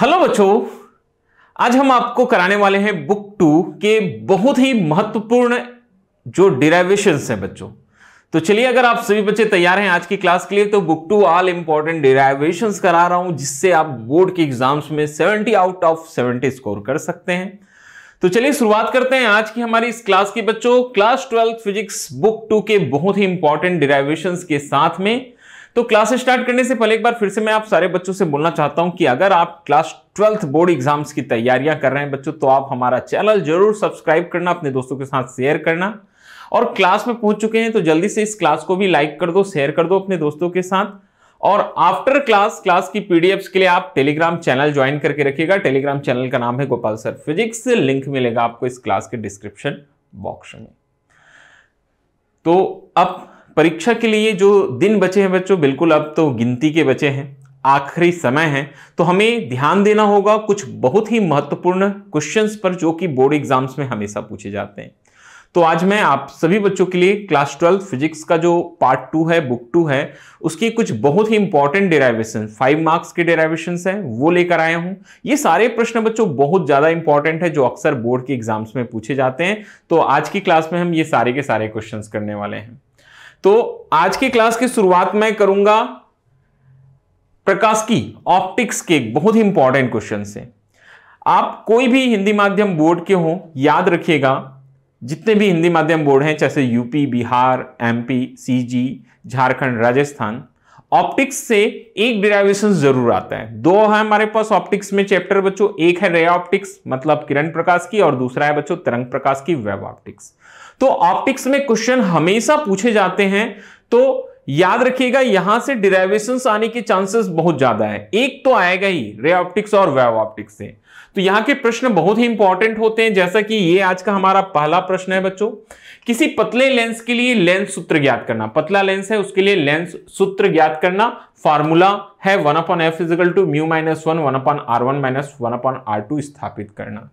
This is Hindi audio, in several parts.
हेलो बच्चों आज हम आपको कराने वाले हैं बुक टू के बहुत ही महत्वपूर्ण जो डिराइवेशंस हैं बच्चों तो चलिए अगर आप सभी बच्चे तैयार हैं आज की क्लास के लिए तो book two all important derivations करा रहा हूं जिससे आप बोर्ड के एग्जाम्स में 70 आउट ऑफ 70 स्कोर कर सकते हैं तो चलिए शुरुआत करते हैं आज की हमारी इस क्लास की बच्चों class twelfth physics book two के बहुत ही इंपॉर्टेंट डिराइवेशन के साथ में तो क्लास स्टार्ट करने से पहले एक बार फिर से मैं आप सारे बच्चों से बोलना चाहता हूं कि अगर आप क्लास ट्वेल्थ बोर्ड एग्जाम्स की तैयारियां कर रहे हैं बच्चों तो आप हमारा चैनल जरूर सब्सक्राइब करना अपने दोस्तों के साथ शेयर करना और क्लास में पहुंच चुके हैं तो जल्दी से इस क्लास को भी लाइक कर दो शेयर कर दो अपने दोस्तों के साथ और आफ्टर क्लास क्लास की पीडीएफ्स के लिए आप टेलीग्राम चैनल ज्वाइन करके रखिएगा टेलीग्राम चैनल का नाम है गोपाल सर फिजिक्स लिंक मिलेगा आपको इस क्लास के डिस्क्रिप्शन बॉक्स में तो अब परीक्षा के लिए जो दिन बचे हैं बच्चों बिल्कुल अब तो गिनती के बचे हैं आखिरी समय है तो हमें ध्यान देना होगा कुछ बहुत ही महत्वपूर्ण क्वेश्चंस पर जो कि बोर्ड एग्जाम्स में हमेशा पूछे जाते हैं तो आज मैं आप सभी बच्चों के लिए क्लास ट्वेल्व फिजिक्स का जो पार्ट टू है बुक टू है उसकी कुछ बहुत ही इंपॉर्टेंट डेराइवेशन फाइव मार्क्स के डेराइवेशन हैं वो लेकर आया हूं ये सारे प्रश्न बच्चों बहुत ज़्यादा इंपॉर्टेंट है जो अक्सर बोर्ड के एग्जाम्स में पूछे जाते हैं तो आज की क्लास में हम ये सारे के सारे क्वेश्चन करने वाले हैं तो आज की क्लास की शुरुआत मैं करूंगा प्रकाश की ऑप्टिक्स के बहुत ही इंपॉर्टेंट क्वेश्चन से आप कोई भी हिंदी माध्यम बोर्ड के हो याद रखिएगा जितने भी हिंदी माध्यम बोर्ड हैं जैसे UP Bihar MP CG Jharkhand Rajasthan optics से एक डिराइवेशन जरूर आता है दो है हमारे पास ऑप्टिक्स में चैप्टर बच्चों एक है रे ऑप्टिक्स मतलब किरण प्रकाश की और दूसरा है बच्चों तरंग प्रकाश की वेब ऑप्टिक्स तो ऑप्टिक्स में क्वेश्चन हमेशा पूछे जाते हैं तो याद रखिएगा यहां से डिराइवेशन आने के चांसेस बहुत ज्यादा है एक तो आएगा ही रे ऑप्टिक्स और वेब ऑप्टिक्स से तो यहां के प्रश्न बहुत ही इंपॉर्टेंट होते हैं जैसा कि ये आज का हमारा पहला प्रश्न है बच्चों किसी पतले लेंस के लिए लेंस सूत्र ज्ञात करना पतला लेंस है उसके लिए लेंस सूत्र ज्ञात करना फार्मूला है one upon F is equal to mu minus one one upon R one minus one upon R two स्थापित करना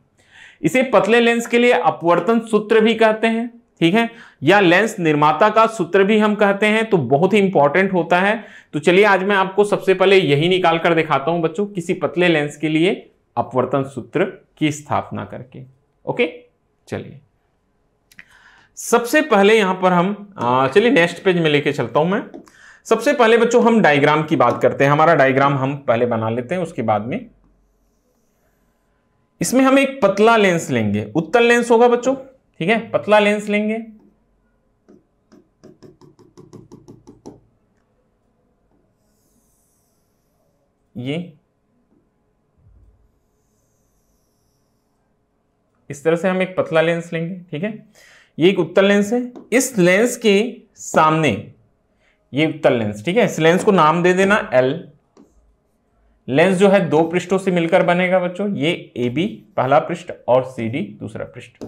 इसे पतले लेंस के लिए अपवर्तन सूत्र भी कहते हैं ठीक है या लेंस निर्माता का सूत्र भी हम कहते हैं तो बहुत ही इंपॉर्टेंट होता है तो चलिए आज मैं आपको सबसे पहले यही निकाल कर दिखाता हूं बच्चों किसी पतले लेंस के लिए अपवर्तन सूत्र की स्थापना करके ओके चलिए सबसे पहले यहां पर हम चलिए नेक्स्ट पेज में लेके चलता हूं मैं सबसे पहले बच्चों हम डायग्राम की बात करते हैं हमारा डायग्राम हम पहले बना लेते हैं उसके बाद में इसमें हम एक पतला लेंस लेंगे उत्तल लेंस होगा बच्चों ठीक है पतला लेंस लेंगे ये इस तरह से हम एक पतला लेंस लेंगे ठीक है ये एक उत्तल लेंस है इस लेंस के सामने ये उत्तल लेंस ठीक है इस लेंस को नाम दे देना एल लेंस जो है दो पृष्ठों से मिलकर बनेगा बच्चों ये ए बी पहला पृष्ठ और सी डी दूसरा पृष्ठ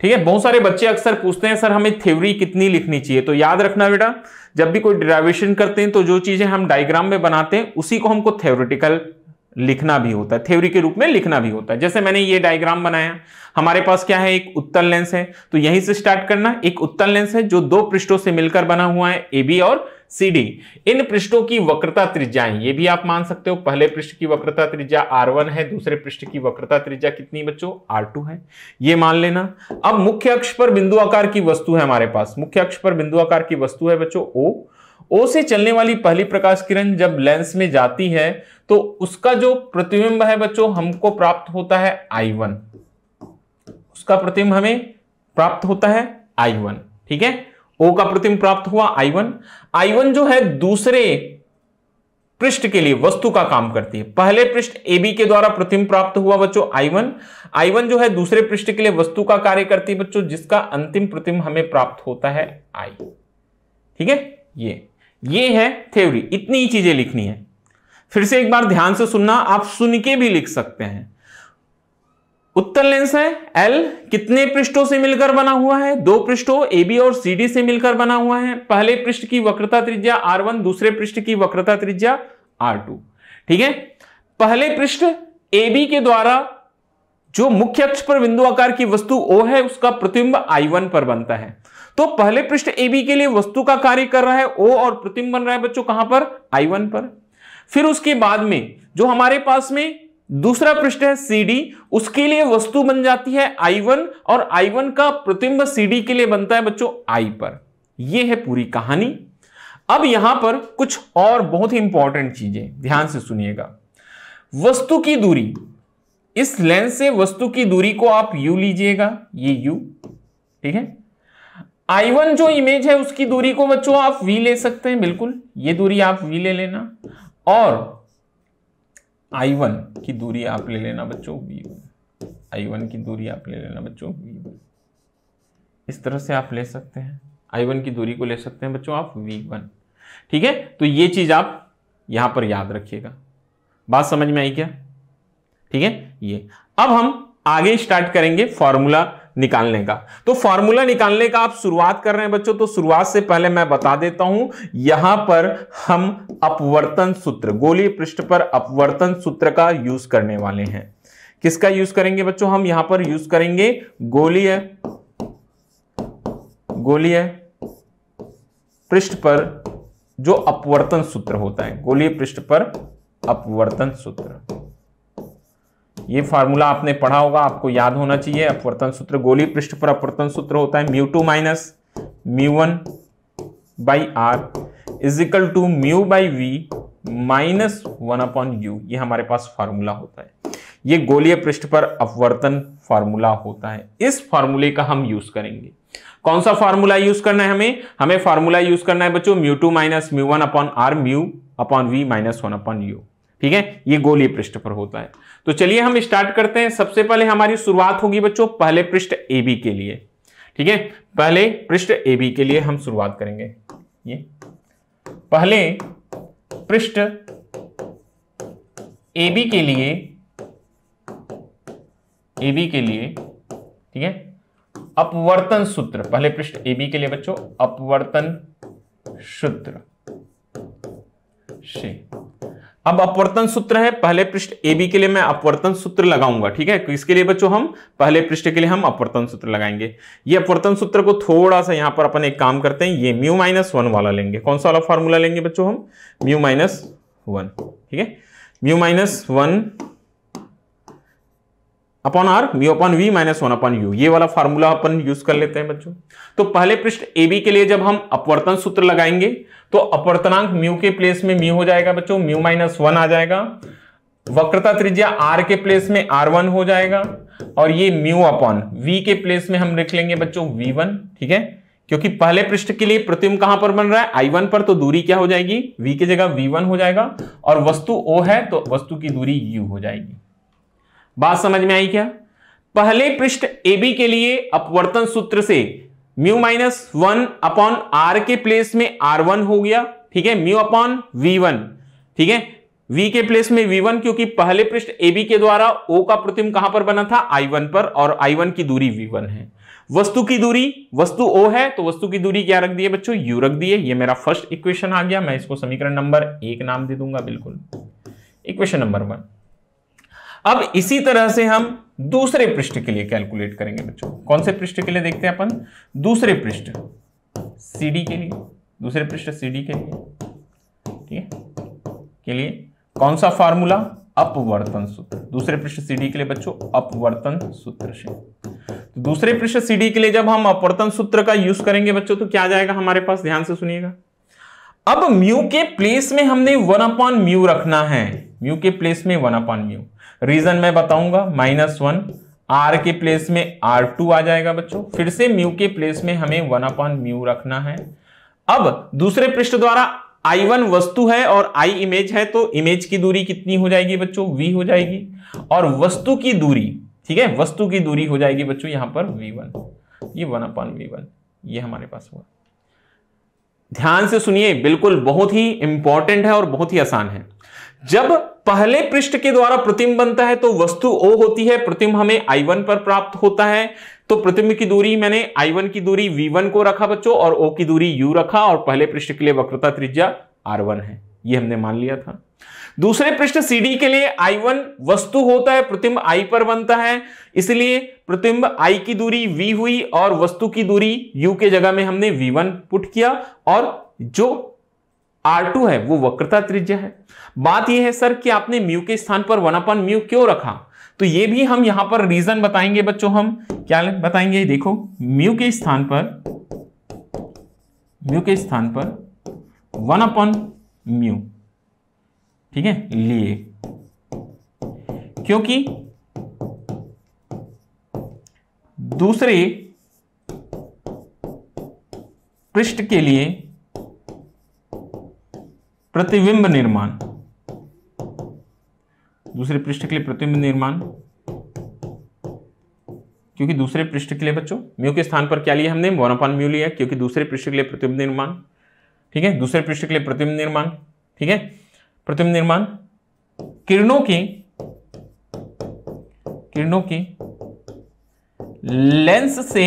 ठीक है बहुत सारे बच्चे अक्सर पूछते हैं सर हमें थ्योरी कितनी लिखनी चाहिए तो याद रखना बेटा जब भी कोई डिराइवेशन करते हैं तो जो चीजें हम डायग्राम में बनाते हैं उसी को हमको थ्योरिटिकल लिखना भी होता है थ्योरी के रूप में लिखना भी होता है जैसे मैंने ये डायग्राम बनाया हमारे पास क्या है एक उत्तल लेंस है तो यहीं से स्टार्ट करना एक उत्तल लेंस है जो दो पृष्ठों से मिलकर बना हुआ है ए बी और सी डी इन पृष्ठों की वक्रता त्रिज्याएं ये भी आप मान सकते हो पहले पृष्ठ की वक्रता त्रिज्या आर वन है दूसरे पृष्ठ की वक्रता त्रिज्या कितनी बच्चों आर टू है ये मान लेना अब मुख्य अक्ष पर बिंदु आकार की वस्तु है हमारे पास मुख्य अक्ष पर बिंदु आकार की वस्तु है बच्चों ओ ओ से चलने वाली पहली प्रकाश किरण जब लेंस में जाती है तो उसका जो प्रतिबिंब है बच्चों हमको प्राप्त होता है आई वन उसका प्रतिबिंब हमें प्राप्त होता है आई वन ठीक है ओ का प्रतिबिंब प्राप्त हुआ आई वन आई वन जो है दूसरे पृष्ठ के लिए वस्तु का काम करती है पहले पृष्ठ एबी के द्वारा प्रतिबिंब प्राप्त हुआ बच्चों आई वन आई वन जो है दूसरे पृष्ठ के लिए वस्तु का कार्य करती है बच्चों जिसका अंतिम प्रतिबिंब हमें प्राप्त होता है आई ठीक है ये ये है थ्योरी इतनी ही चीजें लिखनी है फिर से एक बार ध्यान से सुनना आप सुन के भी लिख सकते हैं उत्तर लेंस है एल कितने पृष्ठों से मिलकर बना हुआ है दो पृष्ठों ए बी और सी डी से मिलकर बना हुआ है पहले पृष्ठ की वक्रता त्रिज्या आर वन दूसरे पृष्ठ की वक्रता त्रिज्या आर टू ठीक है पहले पृष्ठ ए बी के द्वारा जो मुख्य अक्ष पर बिंदु आकार की वस्तु ओ है उसका प्रतिबिंब आई वन पर बनता है तो पहले पृष्ठ ए बी के लिए वस्तु का कार्य कर रहा है ओ और प्रतिम बन रहा है बच्चों कहां पर आई वन पर फिर उसके बाद में जो हमारे पास में दूसरा पृष्ठ है सी डी उसके लिए वस्तु बन जाती है आई वन और आई वन का प्रतिम्ब सी डी के लिए बनता है बच्चों आई पर यह है पूरी कहानी अब यहां पर कुछ और बहुत ही इंपॉर्टेंट चीजें ध्यान से सुनिएगा वस्तु की दूरी इस लेंस से वस्तु की दूरी को आप यू लीजिएगा ये यू ठीक है आई वन जो इमेज है उसकी दूरी को बच्चों आप वी ले सकते हैं बिल्कुल ये दूरी आप वी ले लेना और आई वन की दूरी आप ले लेना बच्चों वी वन आई वन की दूरी आप ले लेना बच्चों वी वन इस तरह से आप ले सकते हैं आई वन की दूरी को ले सकते हैं बच्चों आप वी वन ठीक है तो ये चीज आप यहां पर याद रखिएगा बात समझ में आई क्या ठीक है ये अब हम आगे स्टार्ट करेंगे फॉर्मूला निकालने का तो फॉर्मूला निकालने का आप शुरुआत कर रहे हैं बच्चों तो शुरुआत से पहले मैं बता देता हूं यहां पर हम अपवर्तन सूत्र गोली पृष्ठ पर अपवर्तन सूत्र का यूज करने वाले हैं किसका यूज करेंगे बच्चों हम यहां पर यूज करेंगे गोलीय गोलीय पृष्ठ पर जो अपवर्तन सूत्र होता है गोली पृष्ठ पर अपवर्तन सूत्र ये फार्मूला आपने पढ़ा होगा आपको याद होना चाहिए अपवर्तन सूत्र गोली पृष्ठ पर अपवर्तन सूत्र होता है mu two minus mu one by R equal to mu by V minus one upon U ये हमारे पास फार्मूला होता है ये गोलीय पृष्ठ पर अपवर्तन फार्मूला होता है इस फार्मूले का हम यूज करेंगे कौन सा फार्मूला यूज करना है हमें हमें फार्मूला यूज करना है बच्चों mu two minus mu one upon R mu upon V minus one upon U ठीक है ये गोलीय पृष्ठ पर होता है तो चलिए हम स्टार्ट करते हैं सबसे पहले हमारी शुरुआत होगी बच्चों पहले पृष्ठ ए बी के लिए ठीक है पहले पृष्ठ ए बी के लिए हम शुरुआत करेंगे ये पहले पृष्ठ ए बी के लिए ए बी के लिए ठीक है अपवर्तन सूत्र पहले पृष्ठ ए बी के लिए बच्चों अपवर्तन सूत्र से अब अपवर्तन सूत्र है पहले पृष्ठ ए बी के लिए मैं अपवर्तन सूत्र लगाऊंगा ठीक है इसके लिए बच्चों हम पहले पृष्ठ के लिए हम अपवर्तन सूत्र लगाएंगे ये अपवर्तन सूत्र को थोड़ा सा यहां पर अपन एक काम करते हैं ये म्यू माइनस वन वाला लेंगे कौन सा वाला फॉर्मूला लेंगे बच्चों हम म्यू माइनस वन ठीक है mu minus one upon R mu upon V minus one upon U ये वाला फार्मूला अपन यूज कर लेते हैं बच्चों तो पहले पृष्ठ ए बी के लिए जब हम अपवर्तन सूत्र लगाएंगे तो अपर्तनांक म्यू के प्लेस में म्यू हो जाएगा बच्चों म्यू माइनस वन आ जाएगा वक्रता त्रिज्या आर के प्लेस में आर वन हो जाएगा और ये म्यू अपॉन वी के प्लेस में हम लिख लेंगे बच्चों वी वन ठीक है क्योंकि पहले पृष्ठ के लिए प्रतिम कहां पर बन रहा है आई वन पर तो दूरी क्या हो जाएगी वी की जगह वी वन हो जाएगा और वस्तु ओ है तो वस्तु की दूरी यू हो जाएगी बात समझ में आई क्या पहले पृष्ठ ए बी के लिए अपवर्तन सूत्र से mu minus one upon R के प्लेस में आर वन हो गया ठीक है म्यू अपॉन वी वन ठीक है v के प्लेस में v1 क्योंकि पहले पृष्ठ ab के द्वारा o का प्रतिम कहां पर बना था i1 पर और i1 की दूरी v1 है वस्तु की दूरी वस्तु o है तो वस्तु की दूरी क्या रख दी है बच्चों u रख दिए ये मेरा फर्स्ट इक्वेशन आ गया मैं इसको समीकरण नंबर एक नाम दे दूंगा बिल्कुल इक्वेशन नंबर वन अब इसी तरह से हम दूसरे पृष्ठ के लिए कैलकुलेट करेंगे बच्चों कौन से पृष्ठ के लिए देखते हैं अपन दूसरे पृष्ठ सीडी के लिए दूसरे पृष्ठ सीडी के लिए ठीक है के लिए कौन सा फार्मूला अपवर्तन सूत्र दूसरे पृष्ठ सीडी के लिए बच्चों अपवर्तन सूत्र से तो दूसरे पृष्ठ सीडी के लिए जब हम अपवर्तन सूत्र का यूज करेंगे बच्चों तो क्या आ जाएगा हमारे पास ध्यान से सुनिएगा अब म्यू के प्लेस में हमने वन अपॉन म्यू रखना है म्यू के प्लेस में वन अपॉन म्यू रीजन मैं बताऊंगा माइनस वन आर के प्लेस में आर टू आ जाएगा बच्चों फिर से म्यू के प्लेस में हमें वन अपॉन म्यू रखना है अब दूसरे पृष्ठ द्वारा आई वन वस्तु है और आई इमेज है तो इमेज की दूरी कितनी हो जाएगी बच्चों वी हो जाएगी और वस्तु की दूरी ठीक है वस्तु की दूरी हो जाएगी बच्चों यहां पर वी वन ये वन अपॉन वी वन ये हमारे पास हुआ ध्यान से सुनिए बिल्कुल बहुत ही इंपॉर्टेंट है और बहुत ही आसान है जब पहले पृष्ठ के द्वारा प्रतिम बनता है तो वस्तु ओ होती है प्रतिम हमें आई वन पर प्राप्त होता है तो प्रतिम की दूरी मैंने आई वन की दूरी वी वन को रखा बच्चों और ओ की दूरी यू रखा और पहले पृष्ठ के लिए वक्रता त्रिज्या आर वन है ये हमने मान लिया था दूसरे पृष्ठ सीडी के लिए आई वन वस्तु होता है प्रतिम्ब आई पर बनता है इसलिए प्रतिम्ब आई की दूरी वी हुई और वस्तु की दूरी यू के जगह में हमने वी वन पुट किया और जो टू है वो वक्रता त्रिज्या है बात यह है सर कि आपने म्यू के स्थान पर वन अपन म्यू क्यों रखा तो ये भी हम यहां पर रीजन बताएंगे बच्चों हम क्या बताएंगे देखो म्यू के स्थान पर म्यू के स्थान पर वन अपन म्यू ठीक है लिए क्योंकि दूसरे पृष्ठ के लिए प्रतिबिंब निर्माण दूसरे पृष्ठ के लिए प्रतिबिंब निर्माण क्योंकि दूसरे पृष्ठ के लिए बच्चों म्यू के स्थान पर क्या लिया हमने वन म्यू लिया क्योंकि दूसरे पृष्ठ के लिए प्रतिबिंब निर्माण ठीक है दूसरे पृष्ठ के लिए प्रतिबिंब निर्माण ठीक है प्रतिबिंब निर्माण किरणों की किरणों की लेंस से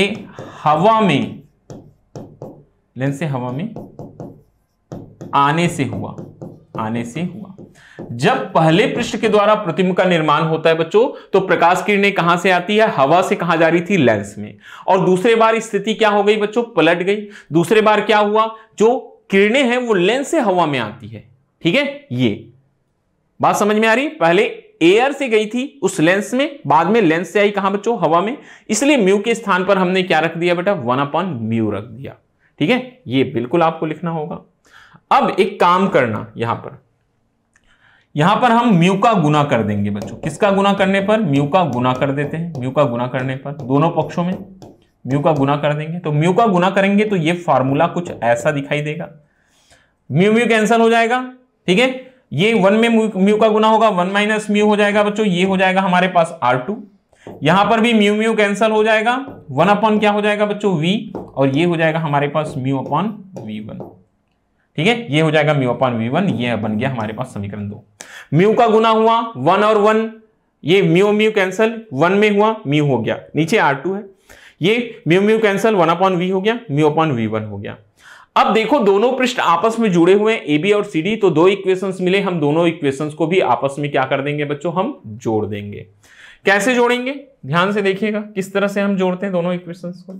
हवा में लेंस से हवा में आने से हुआ आने से हुआ जब पहले पृष्ठ के द्वारा प्रतिमा का निर्माण होता है बच्चों तो प्रकाश किरणें कहां से आती है हवा से कहां जा रही थी लेंस में और दूसरे बार स्थिति क्या हो गई बच्चों पलट गई दूसरे बार क्या हुआ जो किरणें हैं वो लेंस से हवा में आती है ठीक है ये बात समझ में आ रही पहले एयर से गई थी उस लेंस में बाद में लेंस से आई कहा बच्चों हवा में इसलिए म्यू के स्थान पर हमने क्या रख दिया बेटा वन अपॉन म्यू रख दिया ठीक है ये बिल्कुल आपको लिखना होगा अब एक काम करना यहां पर यहां पर हम म्यू का गुना कर देंगे बच्चों किसका गुना करने पर म्यू का गुना कर देते हैं म्यू का गुना करने पर दोनों पक्षों में म्यू का गुना कर देंगे तो म्यू का गुना करेंगे तो ये फार्मूला कुछ ऐसा दिखाई देगा म्यू म्यू कैंसिल हो जाएगा ठीक है ये वन में म्यू का गुना होगा वन माइनस म्यू हो जाएगा बच्चों ये हो जाएगा हमारे पास आर टू यहां पर भी म्यू म्यू कैंसिल हो जाएगा वन अपॉन क्या हो जाएगा बच्चों वी और ये हो जाएगा हमारे पास म्यू अपॉन वी वन ठीक है ये हो जाएगा म्यू अपॉन वी वन ये बन गया हमारे पास समीकरण दो म्यू का गुना हुआ वन और वन ये म्यू म्यू कैंसल वन में हुआ म्यू हो गया नीचे आर टू है ये mu mu cancel one upon V हो गया म्यू अपॉन वी वन हो गया अब देखो दोनों पृष्ठ आपस में जुड़े हुए ए बी और सी डी तो दो इक्वेशंस मिले हम दोनों इक्वेशंस को भी आपस में क्या कर देंगे बच्चों हम जोड़ देंगे कैसे जोड़ेंगे ध्यान से देखिएगा किस तरह से हम जोड़ते हैं दोनों इक्वेशंस को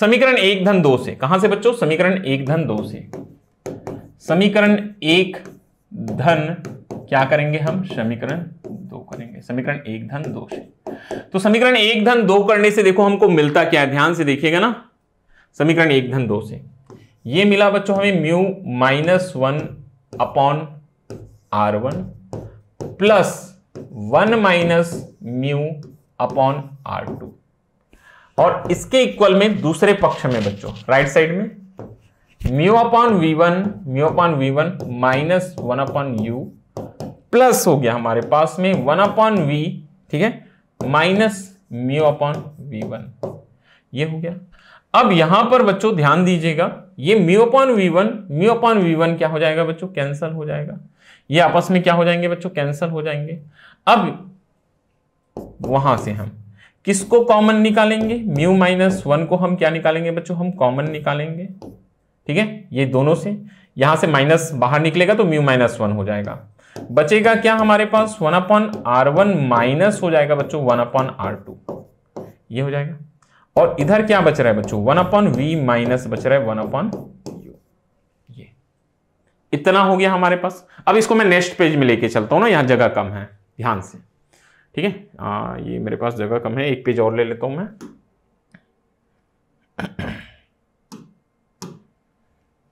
समीकरण एक धन दो से कहां से बच्चों समीकरण एक धन दो से समीकरण एक धन क्या करेंगे हम समीकरण दो करेंगे समीकरण एक धन दो से तो समीकरण एक धन दो करने से देखो हमको मिलता क्या है ध्यान से देखिएगा ना समीकरण एक धन दो से ये मिला बच्चों हमें mu minus one upon R one plus one minus mu upon R two और इसके इक्वल में दूसरे पक्ष में बच्चों राइट साइड में mu upon V one mu upon V one minus one upon U plus हो गया हमारे पास में वन अपॉन वी ठीक है minus mu upon V one ये हो गया अब यहां पर बच्चों ध्यान दीजिएगा ये mu upon V one mu upon V one क्या हो जाएगा बच्चों कैंसल हो जाएगा ये आपस में क्या हो जाएंगे बच्चों कैंसल हो जाएंगे अब वहां से हम किसको कॉमन निकालेंगे म्यू माइनस वन को हम क्या निकालेंगे बच्चों हम कॉमन निकालेंगे ठीक है ये दोनों से यहां से माइनस बाहर निकलेगा तो म्यू माइनस वन हो जाएगा बचेगा क्या हमारे पास one upon R one minus हो जाएगा बच्चों वन अपॉन आर टू ये हो जाएगा और इधर क्या बच रहा है बच्चों वन अपॉन वी माइनस बच रहा है वन अपॉन यू ये इतना हो गया हमारे पास अब इसको मैं नेक्स्ट पेज में लेके चलता हूं ना यहां जगह कम है ध्यान से ठीक है हाँ ये मेरे पास जगह कम है एक पेज और ले लेता हूँ मैं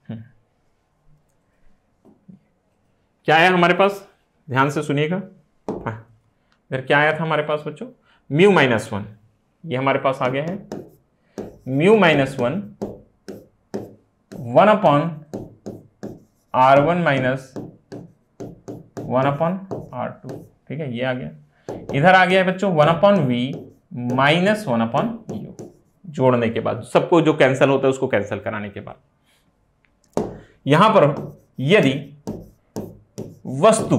हम्म। क्या आया हमारे पास ध्यान से सुनिएगा हाँ फिर क्या आया था हमारे पास बच्चों म्यू माइनस वन ये हमारे पास आ गया है mu minus one one upon R one minus one upon R two ठीक है ये आ गया इधर आ गया है बच्चों one upon V minus one upon U जोड़ने के बाद सबको जो कैंसिल होता है उसको कैंसिल कराने के बाद यहां पर यदि वस्तु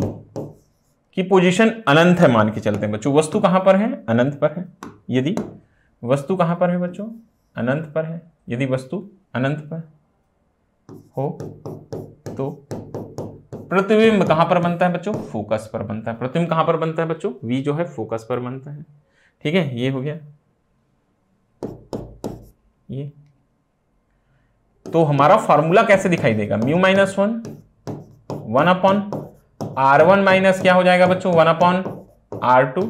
की पोजीशन अनंत है मान के चलते हैं बच्चों वस्तु कहां पर है अनंत पर है यदि वस्तु कहां पर है बच्चों अनंत पर है यदि वस्तु अनंत पर हो तो प्रतिबिंब कहां पर बनता है बच्चों फोकस पर बनता है प्रतिबिंब कहां पर बनता है बच्चों वी जो है फोकस पर बनता है ठीक है ये हो गया ये तो हमारा फॉर्मूला कैसे दिखाई देगा mu minus one one upon R one minus क्या हो जाएगा बच्चों वन अपॉन आर टू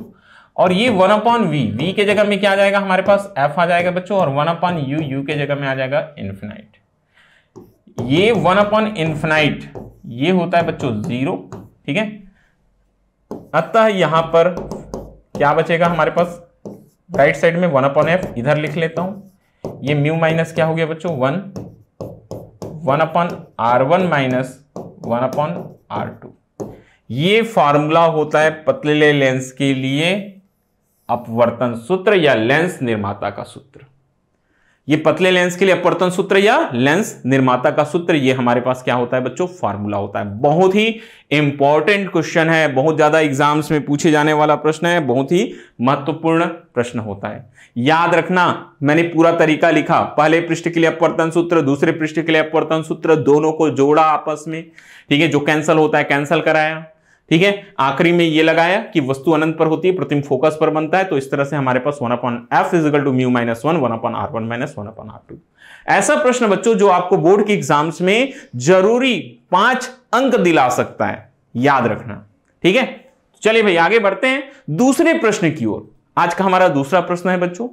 और ये वन अपॉन वी वी के जगह में क्या आ जाएगा हमारे पास एफ आ जाएगा बच्चों और वन अपॉन यू यू के जगह में आ जाएगा इन्फिनाइट ये वन अपॉन इन्फिनाइट ये होता है बच्चों जीरो ठीक है अतः यहां पर क्या बचेगा हमारे पास राइट साइड में वन अपॉन एफ इधर लिख लेता हूं ये म्यू माइनस क्या हो गया बच्चों one one upon R one minus one upon R two ये फॉर्मूला होता है पतले लेंस के लिए अपवर्तन सूत्र या लेंस निर्माता का सूत्र ये पतले लेंस के लिए अपवर्तन सूत्र या लेंस निर्माता का सूत्र ये हमारे पास क्या होता है बच्चों फार्मूला होता है बहुत ही इंपॉर्टेंट क्वेश्चन है बहुत ज्यादा एग्जाम्स में पूछे जाने वाला प्रश्न है बहुत ही महत्वपूर्ण प्रश्न होता है याद रखना मैंने पूरा तरीका लिखा पहले पृष्ठ के लिए अपवर्तन सूत्र दूसरे पृष्ठ के लिए अपवर्तन सूत्र दोनों को जोड़ा आपस में ठीक है जो कैंसल होता है कैंसल कराया ठीक है आखिरी में ये लगाया कि वस्तु अनंत पर होती है प्रतिम फोकस पर बनता है तो इस तरह से हमारे पास one upon F is equal to mu minus one one upon R one minus one upon R two ऐसा प्रश्न बच्चों जो आपको बोर्ड के एग्जाम्स में जरूरी पांच अंक दिला सकता है याद रखना ठीक है चलिए भाई आगे बढ़ते हैं दूसरे प्रश्न की ओर आज का हमारा दूसरा प्रश्न है बच्चों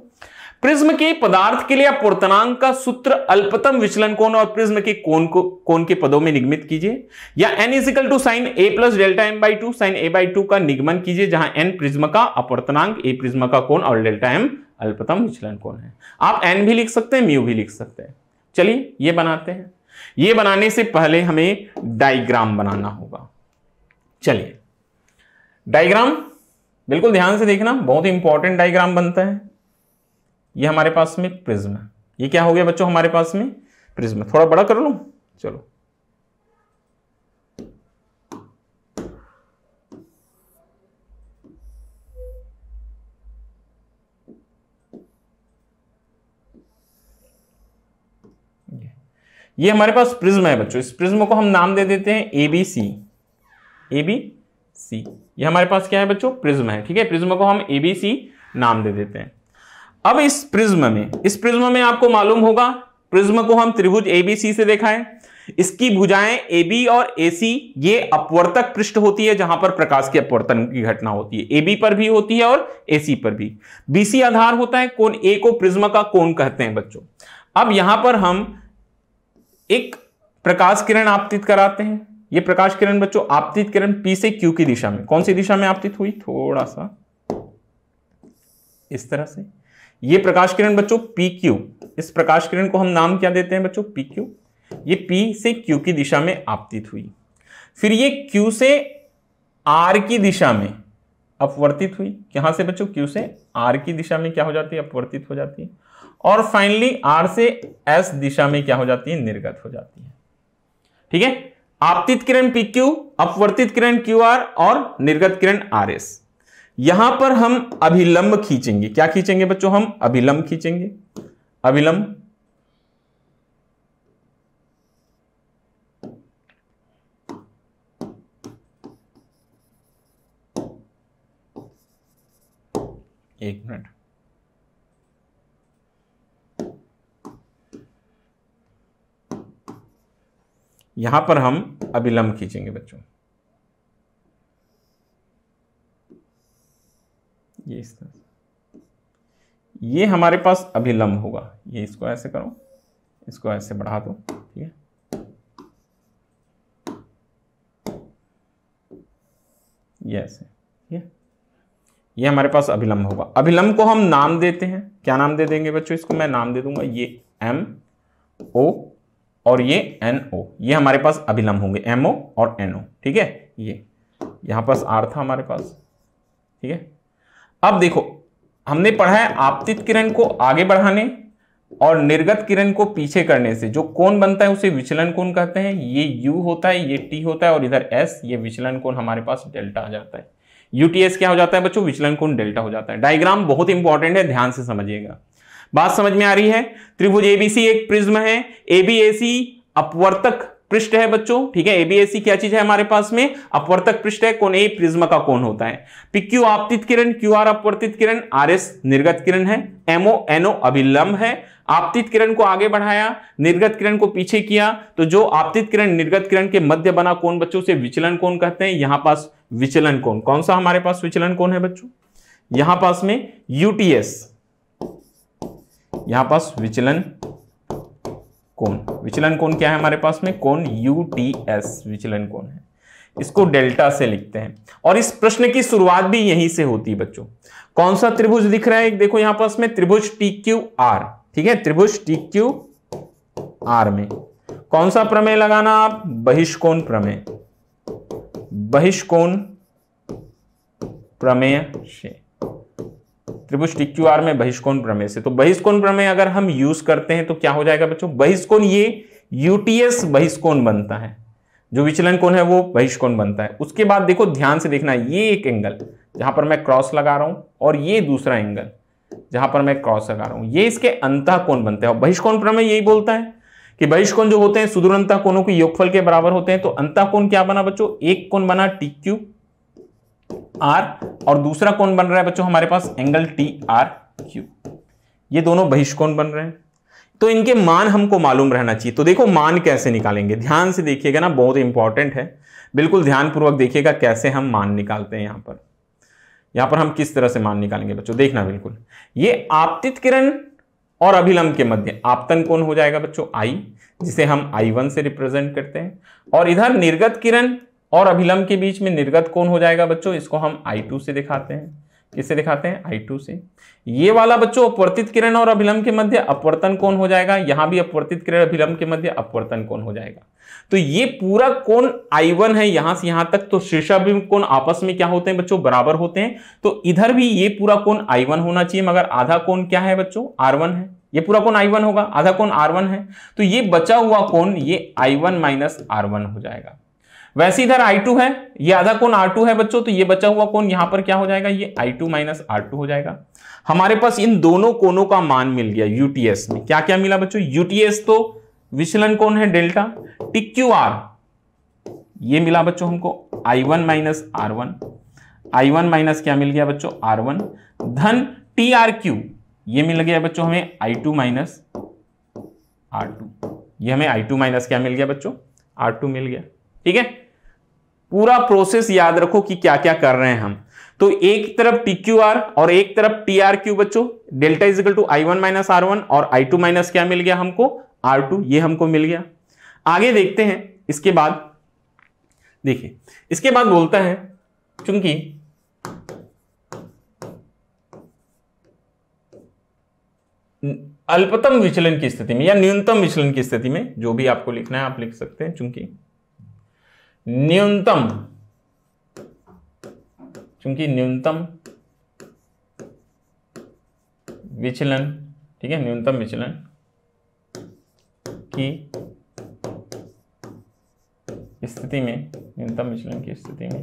प्रिज्म के पदार्थ के लिए आप पूर्तनांक का सूत्र अल्पतम विचलन कोण और प्रिज्म के कोण को कोण के पदों में निगमित कीजिए या N is equal to sine A plus delta M by two sine A by two का निगमन कीजिए जहां एन प्रिज्म का अपवर्तनांक ए प्रिज्म का कोण और डेल्टा एम अल्पतम विचलन कोण है आप एन भी लिख सकते हैं म्यू भी लिख सकते हैं चलिए ये बनाते हैं ये बनाने से पहले हमें डायग्राम बनाना होगा चलिए डायग्राम बिल्कुल ध्यान से देखना बहुत ही इंपॉर्टेंट डायग्राम बनता है ये हमारे पास में प्रिज्म है ये क्या हो गया बच्चों हमारे पास में प्रिज्म थोड़ा बड़ा कर लो चलो ये हमारे पास प्रिज्म है बच्चों इस प्रिज्म को हम नाम दे देते हैं A B C A B C ये हमारे पास क्या है बच्चों प्रिज्म है ठीक है प्रिज्म को हम ए बी सी नाम दे देते हैं अब इस प्रिज्म में इस प्रिज्म में आपको मालूम होगा प्रिज्म को हम त्रिभुज एबीसी से देखा है इसकी भुजाएं ए बी और ए ये अपवर्तक पृष्ठ होती है जहां पर प्रकाश के अपवर्तन की घटना होती है ए बी पर भी होती है और ए पर भी बीसी आधार होता है कोण ए को प्रिज्म का कोण कहते हैं बच्चों अब यहां पर हम एक प्रकाश किरण आपतित कराते हैं ये प्रकाश किरण बच्चों आपतित किरण पी से क्यू की दिशा में कौन सी दिशा में आपतित हुई थोड़ा सा इस तरह से ये प्रकाश किरण बच्चों पी क्यू इस प्रकाश किरण को हम नाम क्या देते हैं बच्चों पी क्यू ये पी से क्यू की दिशा में आपतित हुई फिर ये क्यू से आर की दिशा में अपवर्तित हुई यहां से बच्चों क्यू से आर की दिशा में क्या हो जाती है अपवर्तित हो जाती है और फाइनली आर से एस दिशा में क्या हो जाती है निर्गत हो जाती है ठीक है आपतित किरण पी क्यू अपवर्तित किरण क्यू आर और निर्गत किरण आर एस यहां पर हम अभिलंब खींचेंगे क्या खींचेंगे बच्चों हम अभिलंब खींचेंगे अभिलंब एक मिनट यहां पर हम अभिलंब खींचेंगे बच्चों ये इस तरह से ये हमारे पास अभिलंब होगा ये इसको ऐसे करो इसको ऐसे बढ़ा दो ठीक है ये ऐसे ठीक है ये हमारे पास अभिलंब होगा अभिलंब को हम नाम देते हैं क्या नाम दे देंगे बच्चों इसको मैं नाम दे दूंगा ये एम ओ और ये एन ओ ये हमारे पास अभिलंब होंगे एम ओ और एन ओ ठीक है ये यहां पास आर था हमारे पास ठीक है अब देखो हमने पढ़ा है आपतित किरण को आगे बढ़ाने और निर्गत किरण को पीछे करने से जो कोण बनता है उसे विचलन कोण कहते हैं ये u होता है ये t होता है और इधर s ये विचलन कोण हमारे पास डेल्टा आ जाता है यूटीएस क्या हो जाता है बच्चों विचलन कोण डेल्टा हो जाता है डायग्राम बहुत इंपॉर्टेंट है ध्यान से समझिएगा बात समझ में आ रही है त्रिभुज एबीसी एक प्रिज्म है एबीएसी अपवर्तक पृष्ठ है बच्चों ठीक है एबीएससी क्या चीज है हमारे पास में अपवर्तक पृष्ठ है कौन कोने प्रिज्म का कौन होता है पिक्यू आपतित किरण क्यू आर अपवर्तित किरण आर एस निर्गत किरण है एमओ एनओ अभिलंब है आपतित किरण को आगे बढ़ाया निर्गत किरण को पीछे किया तो जो आपतित किरण निर्गत किरण के मध्य बना कौन बच्चों से विचलन कौन कहते हैं यहां पास विचलन कौन कौन सा हमारे पास विचलन कौन है बच्चों यहां पास में यूटीएस यहां पास विचलन कोण विचलन कोण क्या है हमारे पास में कोण यू टी एस विचलन कोण है इसको डेल्टा से लिखते हैं और इस प्रश्न की शुरुआत भी यहीं से होती है बच्चों कौन सा त्रिभुज दिख रहा है देखो यहां पास में त्रिभुज टी क्यू आर ठीक है त्रिभुज टी क्यू आर में कौन सा प्रमेय लगाना आप बहिष्कोण प्रमेय बहिष्कोण प्रमेय से त्रिभुज टी क्यू आर में बहिष्कोण प्रमेय से तो बहिष्कोण प्रमेय अगर हम यूज करते हैं तो क्या हो जाएगा बच्चों बहिष्कोण ये यूटीएस बहिष्कोण बनता है जो विचलन कोण है वो बहिष्कोण बनता है उसके बाद देखो ध्यान से देखना ये एक एंगल जहां पर मैं क्रॉस लगा रहा हूं और ये दूसरा एंगल जहां पर मैं क्रॉस लगा रहा हूं ये इसके अंत कोण बनते हैं और बहिष्कोण प्रमेय यही बोलता है कि बहिष्कोण जो होते हैं सुदूर अंत कोणों के योगफल के बराबर होते हैं तो अंत कोण क्या बना बच्चों एक कोण बना टी क्यू आर और दूसरा कौन बन रहा है बच्चों हमारे पास एंगल टी आर क्यू ये दोनों बहिष्कोण बन रहे हैं तो इनके मान हमको मालूम रहना चाहिए तो देखो मान कैसे निकालेंगे ध्यान से देखिएगा ना बहुत इंपॉर्टेंट है बिल्कुल ध्यानपूर्वक देखिएगा कैसे हम मान निकालते हैं यहां पर यहां पर हम किस तरह से मान निकालेंगे बच्चों देखना बिल्कुल ये आपतित किरण और अभिलंब के मध्य आपतन कौन हो जाएगा बच्चों आई जिसे हम आई वन से रिप्रेजेंट करते हैं और इधर निर्गत किरण और अभिलंब के बीच में निर्गत कौन हो जाएगा बच्चों इसको हम आई टू से दिखाते हैं किससे दिखाते हैं आई टू से ये वाला बच्चों अपवर्तित किरण और अभिलंब के मध्य अपवर्तन कौन हो जाएगा यहां भी अपवर्तित किरण अभिलंब के मध्य अपवर्तन कौन हो जाएगा तो ये पूरा कोण आई वन है यहां से यहां तक तो शीर्षाभिम कोण आपस में क्या होते हैं बच्चों बराबर होते हैं तो इधर भी ये पूरा कोण आई वन होना चाहिए मगर आधा कोण क्या है बच्चों आर वन है ये पूरा कोण आई वन होगा आधा कोण आर वन है तो ये बचा हुआ कोण ये I one minus R one हो जाएगा वैसे इधर I2 है ये आधा कोण R2 है बच्चों तो ये बचा हुआ कोण यहां पर क्या हो जाएगा ये I2 टू माइनस आर हो जाएगा हमारे पास इन दोनों कोनों का मान मिल गया यूटीएस में क्या क्या मिला बच्चों यूटीएस तो विचलन कोण है डेल्टा टिक्यू आर ये मिला बच्चों हमको I one minus R one I one minus क्या मिल गया बच्चों आर वन धन टी आर क्यू ये मिल गया बच्चों हमें I two minus R two ये हमें आई टू माइनस क्या मिल गया बच्चों आर टू मिल गया ठीक है पूरा प्रोसेस याद रखो कि क्या क्या कर रहे हैं हम तो एक तरफ टी क्यू आर और एक तरफ टी आर क्यू बच्चो delta is equal to I one minus R one और आई टू माइनस क्या मिल गया हमको आर टू ये हमको मिल गया आगे देखते हैं इसके बाद देखिए इसके बाद बोलता है चूंकि अल्पतम विचलन की स्थिति में या न्यूनतम विचलन की स्थिति में जो भी आपको लिखना है आप लिख सकते हैं चूंकि न्यूनतम चूंकि न्यूनतम विचलन ठीक है न्यूनतम विचलन की स्थिति में न्यूनतम विचलन की स्थिति में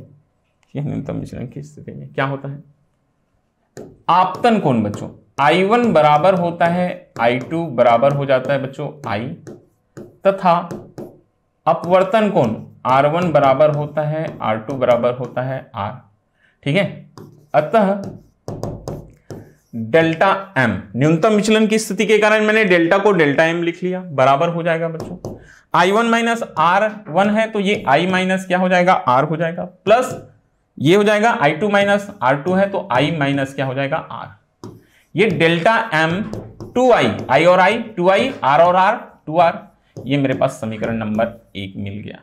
ठीक न्यूनतम विचलन की स्थिति में क्या होता है आपतन कोण बच्चों I1 बराबर होता है I2 बराबर हो जाता है बच्चों I तथा अपवर्तन कोण आर वन बराबर होता है आर टू बराबर होता है आर ठीक है अतः डेल्टा एम न्यूनतम विचलन की स्थिति के कारण मैंने डेल्टा को डेल्टा एम लिख लिया बराबर हो जाएगा बच्चों I one minus R one है तो ये आई माइनस क्या हो जाएगा आर हो जाएगा प्लस ये हो जाएगा I two minus R two है तो आई माइनस क्या हो जाएगा आर ये delta M two I I और आई टू आई आर और आर टू आर ये मेरे पास समीकरण नंबर एक मिल गया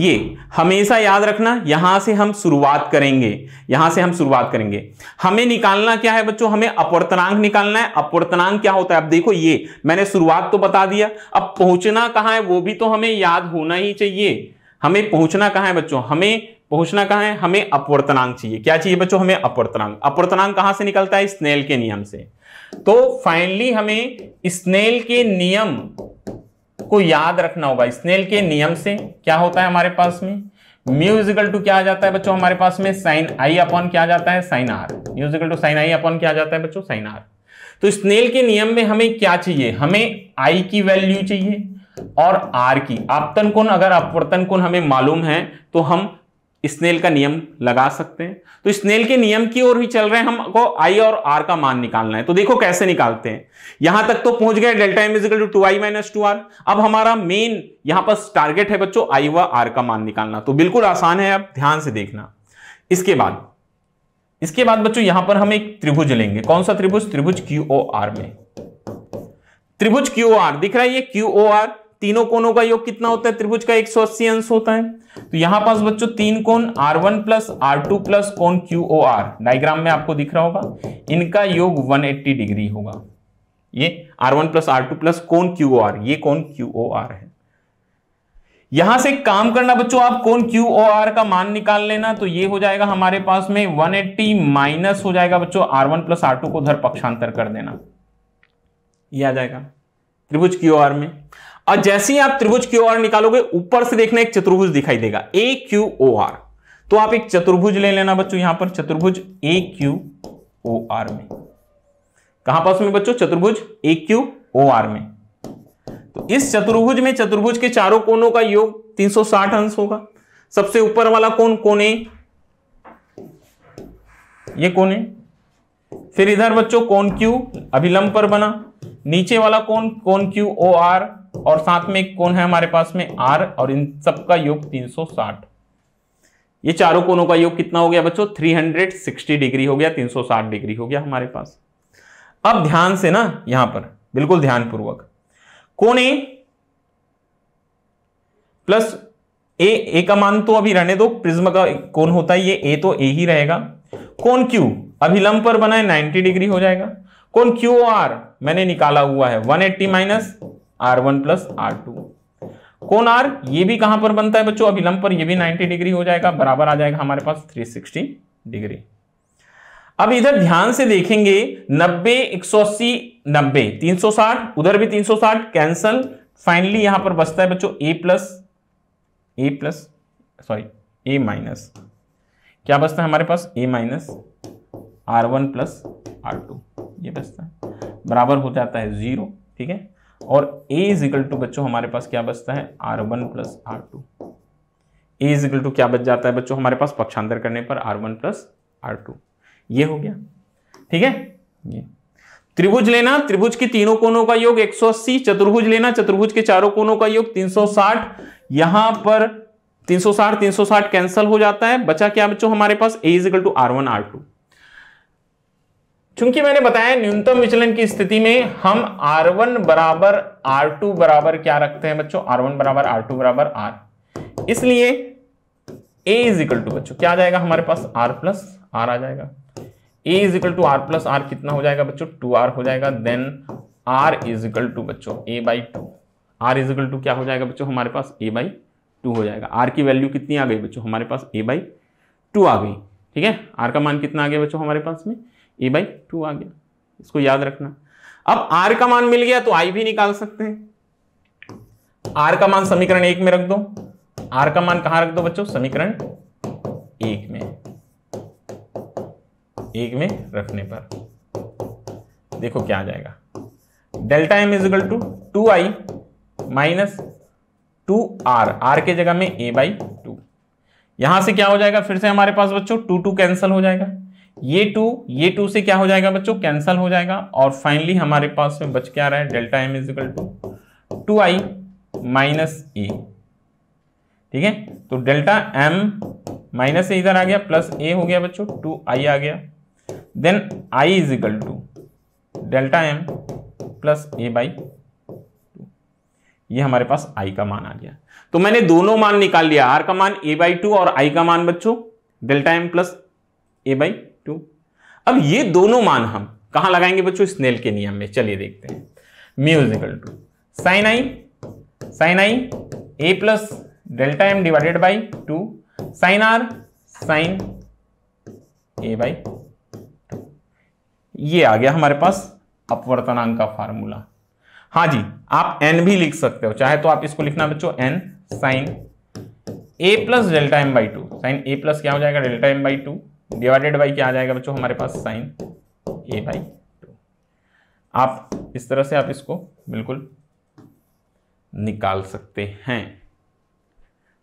ये हमेशा याद रखना यहां से हम शुरुआत करेंगे यहां से हम शुरुआत करेंगे हमें निकालना क्या है बच्चों हमें अपवर्तनांक निकालना है अपवर्तनांक क्या होता है अब देखो ये मैंने शुरुआत तो बता दिया अब पहुंचना कहां है वो भी तो हमें याद होना ही चाहिए हमें पहुंचना कहां है बच्चों हमें पहुंचना कहां है हमें अपवर्तनांक चाहिए क्या चाहिए बच्चों हमें अपवर्तनांक अपवर्तनांक कहां से निकलता है स्नेल के नियम से तो फाइनली हमें स्नेल के नियम आपको याद रखना होगा स्नेल के नियम से क्या होता है हमारे पास में म्यूजिकल टू क्या आ जाता है बच्चों हमारे पास में साइन आई अपॉन क्या जाता है sine R mu is equal to sine I upon क्या जाता है बच्चों साइन आर तो स्नेल के नियम में हमें क्या चाहिए हमें आई की वैल्यू चाहिए और आर की आपतन कोण अगर अपवर्तन कोण हमें मालूम है तो हम स्नेल का नियम लगा सकते हैं तो स्नेल के नियम की ओर भी चल रहे हैं हमको आई और आर का मान निकालना है तो देखो कैसे निकालते हैं यहां तक तो पहुंच गए delta M is equal to two I minus two R अब हमारा मेन यहां पर टारगेट है बच्चों आई व आर का मान निकालना तो बिल्कुल आसान है अब ध्यान से देखना इसके बाद इसके बाद बच्चों यहां पर हम एक त्रिभुज लेंगे कौन सा त्रिभुज त्रिभुज क्यू ओ आर में त्रिभुज क्यू ओ आर दिख रहा है ये क्यू ओ आर तीनों कोनों का योग कितना होता है त्रिभुज का एक सौ अस्सी अंश होता है तो यहां पास बच्चों तीन कोण R one plus R two plus कोन क्यू ओ आर डायग्राम में आपको दिख रहा होगा इनका योग 180 डिग्री होगा ये R one plus R two plus कोन क्यू ओ आर ये कोन क्यू ओ आर है यहां से काम करना बच्चों आप कोन क्यू ओ आर का मान निकाल लेना तो ये हो जाएगा हमारे पास में 180 माइनस हो जाएगा बच्चों R one plus R two को उधर पक्षांतर कर देना यह आ जाएगा त्रिभुज क्यू आर में और जैसे ही आप त्रिभुज क्यू आर निकालोगे ऊपर से देखना एक चतुर्भुज दिखाई देगा ए क्यू ओ आर तो आप एक चतुर्भुज ले लेना बच्चों यहां पर चतुर्भुज ए क्यू ओ आर में कहां पास में बच्चों चतुर्भुज ए क्यू ओ आर में तो इस चतुर्भुज में चतुर्भुज के चारों कोनों का योग 360 अंश होगा सबसे ऊपर वाला कोण कौन है ये कौन है फिर इधर बच्चों कौन क्यू अभिलंब पर बना नीचे वाला कोन कौन क्यू ओ आर और साथ में एक कोण है हमारे पास में आर और इन सबका योग 360 ये चारों कोनों का योग कितना हो गया बच्चों 360 डिग्री हो गया 360 डिग्री हो गया हमारे पास अब ध्यान से ना यहां पर बिल्कुल ध्यानपूर्वक कोण ए प्लस ए ए का मान तो अभी रहने दो प्रिज्म का कोण होता है ये ए तो ए ही रहेगा कोण क्यू अभिलंब पर बनाए 90 डिग्री हो जाएगा कोण क्यू आर मैंने निकाला हुआ है 180 eighty minus R one plus R two कौन आर ये भी कहां पर बनता है बच्चों अभिलंब पर ये भी 90 डिग्री हो जाएगा बराबर आ जाएगा हमारे पास 360 डिग्री अब इधर ध्यान से देखेंगे 90 180 90 360 उधर भी 360 कैंसल फाइनली यहां पर बचता है बच्चों A plus A plus sorry A minus क्या बचता है हमारे पास A minus R one plus R two ये बचता है बराबर हो जाता है जीरो ठीक है और ए इज इक्वल टू बच्चों हमारे पास क्या बचता है R one plus R two A is equal to क्या बच जाता है बच्चों हमारे पास पक्षांतर करने पर R one plus R two ये हो गया ठीक है ये त्रिभुज लेना त्रिभुज के तीनों कोनों का योग 180 चतुर्भुज लेना चतुर्भुज के चारों कोनों का योग 360 यहां पर 360 360 कैंसिल हो जाता है बचा क्या बच्चों हमारे पास a is equal to R one R two चूंकि मैंने बताया न्यूनतम विचलन की स्थिति में हम R1 बराबर R2 बराबर क्या रखते हैं बच्चों R1 बराबर R2 बराबर R इसलिए A इज इक्वल टू बच्चों क्या आ जाएगा हमारे पास R प्लस आर आ जाएगा A is equal to R plus R कितना हो जाएगा बच्चों टू आर हो जाएगा then R is equal to बच्चों A by two R is equal to क्या हो जाएगा बच्चों हमारे पास ए बाई टू हो जाएगा आर की वैल्यू कितनी आ गई बच्चों हमारे पास ए बाई टू आ गई ठीक है आर का मान कितना आ गया बच्चों हमारे पास में ई बाई टू आ गया इसको याद रखना अब आर का मान मिल गया तो आई भी निकाल सकते हैं आर का मान समीकरण एक में रख दो आर का मान कहां रख दो बच्चों समीकरण एक में एक में रखने पर देखो क्या आ जाएगा delta M is equal to two I minus two R R के जगह में ए बाई टू यहां से क्या हो जाएगा फिर से हमारे पास बच्चों टू टू कैंसिल हो जाएगा ये टू ये टू से क्या हो जाएगा बच्चों कैंसिल हो जाएगा और फाइनली हमारे पास में बच क्या रहा है delta M is equal to two I minus A ठीक है तो डेल्टा एम माइनस ए इधर आ गया प्लस ए हो गया बच्चों टू आई आ गया then I is equal to delta M plus A by ये हमारे पास आई का मान आ गया तो मैंने दोनों मान निकाल लिया आर का मान ए बाई टू और आई का मान बच्चों delta M plus A by अब ये दोनों मान हम कहां लगाएंगे बच्चों स्नेल के नियम में चलिए देखते हैं mu is equal to sine I sine I A plus delta M divided by two sine R sine A by ये आ गया हमारे पास अपवर्तनांक का फार्मूला हाँ जी आप एन भी लिख सकते हो चाहे तो आप इसको लिखना बच्चों N sine A plus delta M by two sine A plus क्या हो जाएगा delta M by two divided by क्या आ जाएगा बच्चों हमारे पास साइन ए बाई टू आप इस तरह से आप इसको बिल्कुल निकाल सकते हैं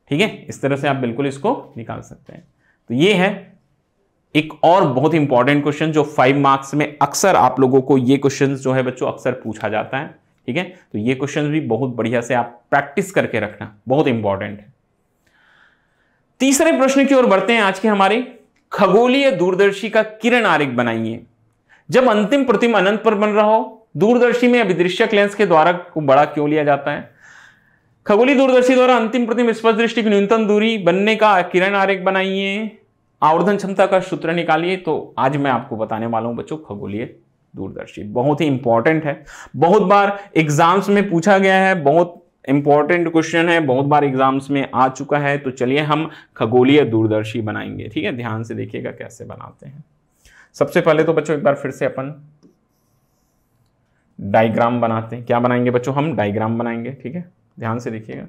ठीक है इस तरह से आप बिल्कुल इसको निकाल सकते हैं तो ये है एक और बहुत इंपॉर्टेंट क्वेश्चन जो फाइव मार्क्स में अक्सर आप लोगों को ये क्वेश्चन जो है बच्चों अक्सर पूछा जाता है ठीक है तो ये क्वेश्चन भी बहुत बढ़िया से आप प्रैक्टिस करके रखना बहुत इंपॉर्टेंट है तीसरे प्रश्न की ओर बढ़ते हैं आज के हमारे खगोलीय दूरदर्शी का किरण आरेख बनाइए जब अंतिम प्रतिम अनंत पर बन रहा हो दूरदर्शी में अभिदृश्यक लेंस के द्वारा को बड़ा क्यों लिया जाता है खगोलीय दूरदर्शी द्वारा अंतिम प्रतिम स्पर्श दृष्टि की न्यूनतम दूरी बनने का किरण आरेख बनाइए आवर्धन क्षमता का सूत्र निकालिए तो आज मैं आपको बताने वाला हूं बच्चों खगोलीय दूरदर्शी बहुत ही इंपॉर्टेंट है बहुत बार एग्जाम्स में पूछा गया है बहुत इंपॉर्टेंट क्वेश्चन है बहुत बार एग्जाम्स में आ चुका है तो चलिए हम खगोलीय दूरदर्शी बनाएंगे ठीक है ध्यान से देखिएगा कैसे बनाते हैं सबसे पहले तो बच्चों एक बार फिर से अपन डायग्राम बनाते हैं क्या बनाएंगे बच्चों हम डायग्राम बनाएंगे ठीक है ध्यान से देखिएगा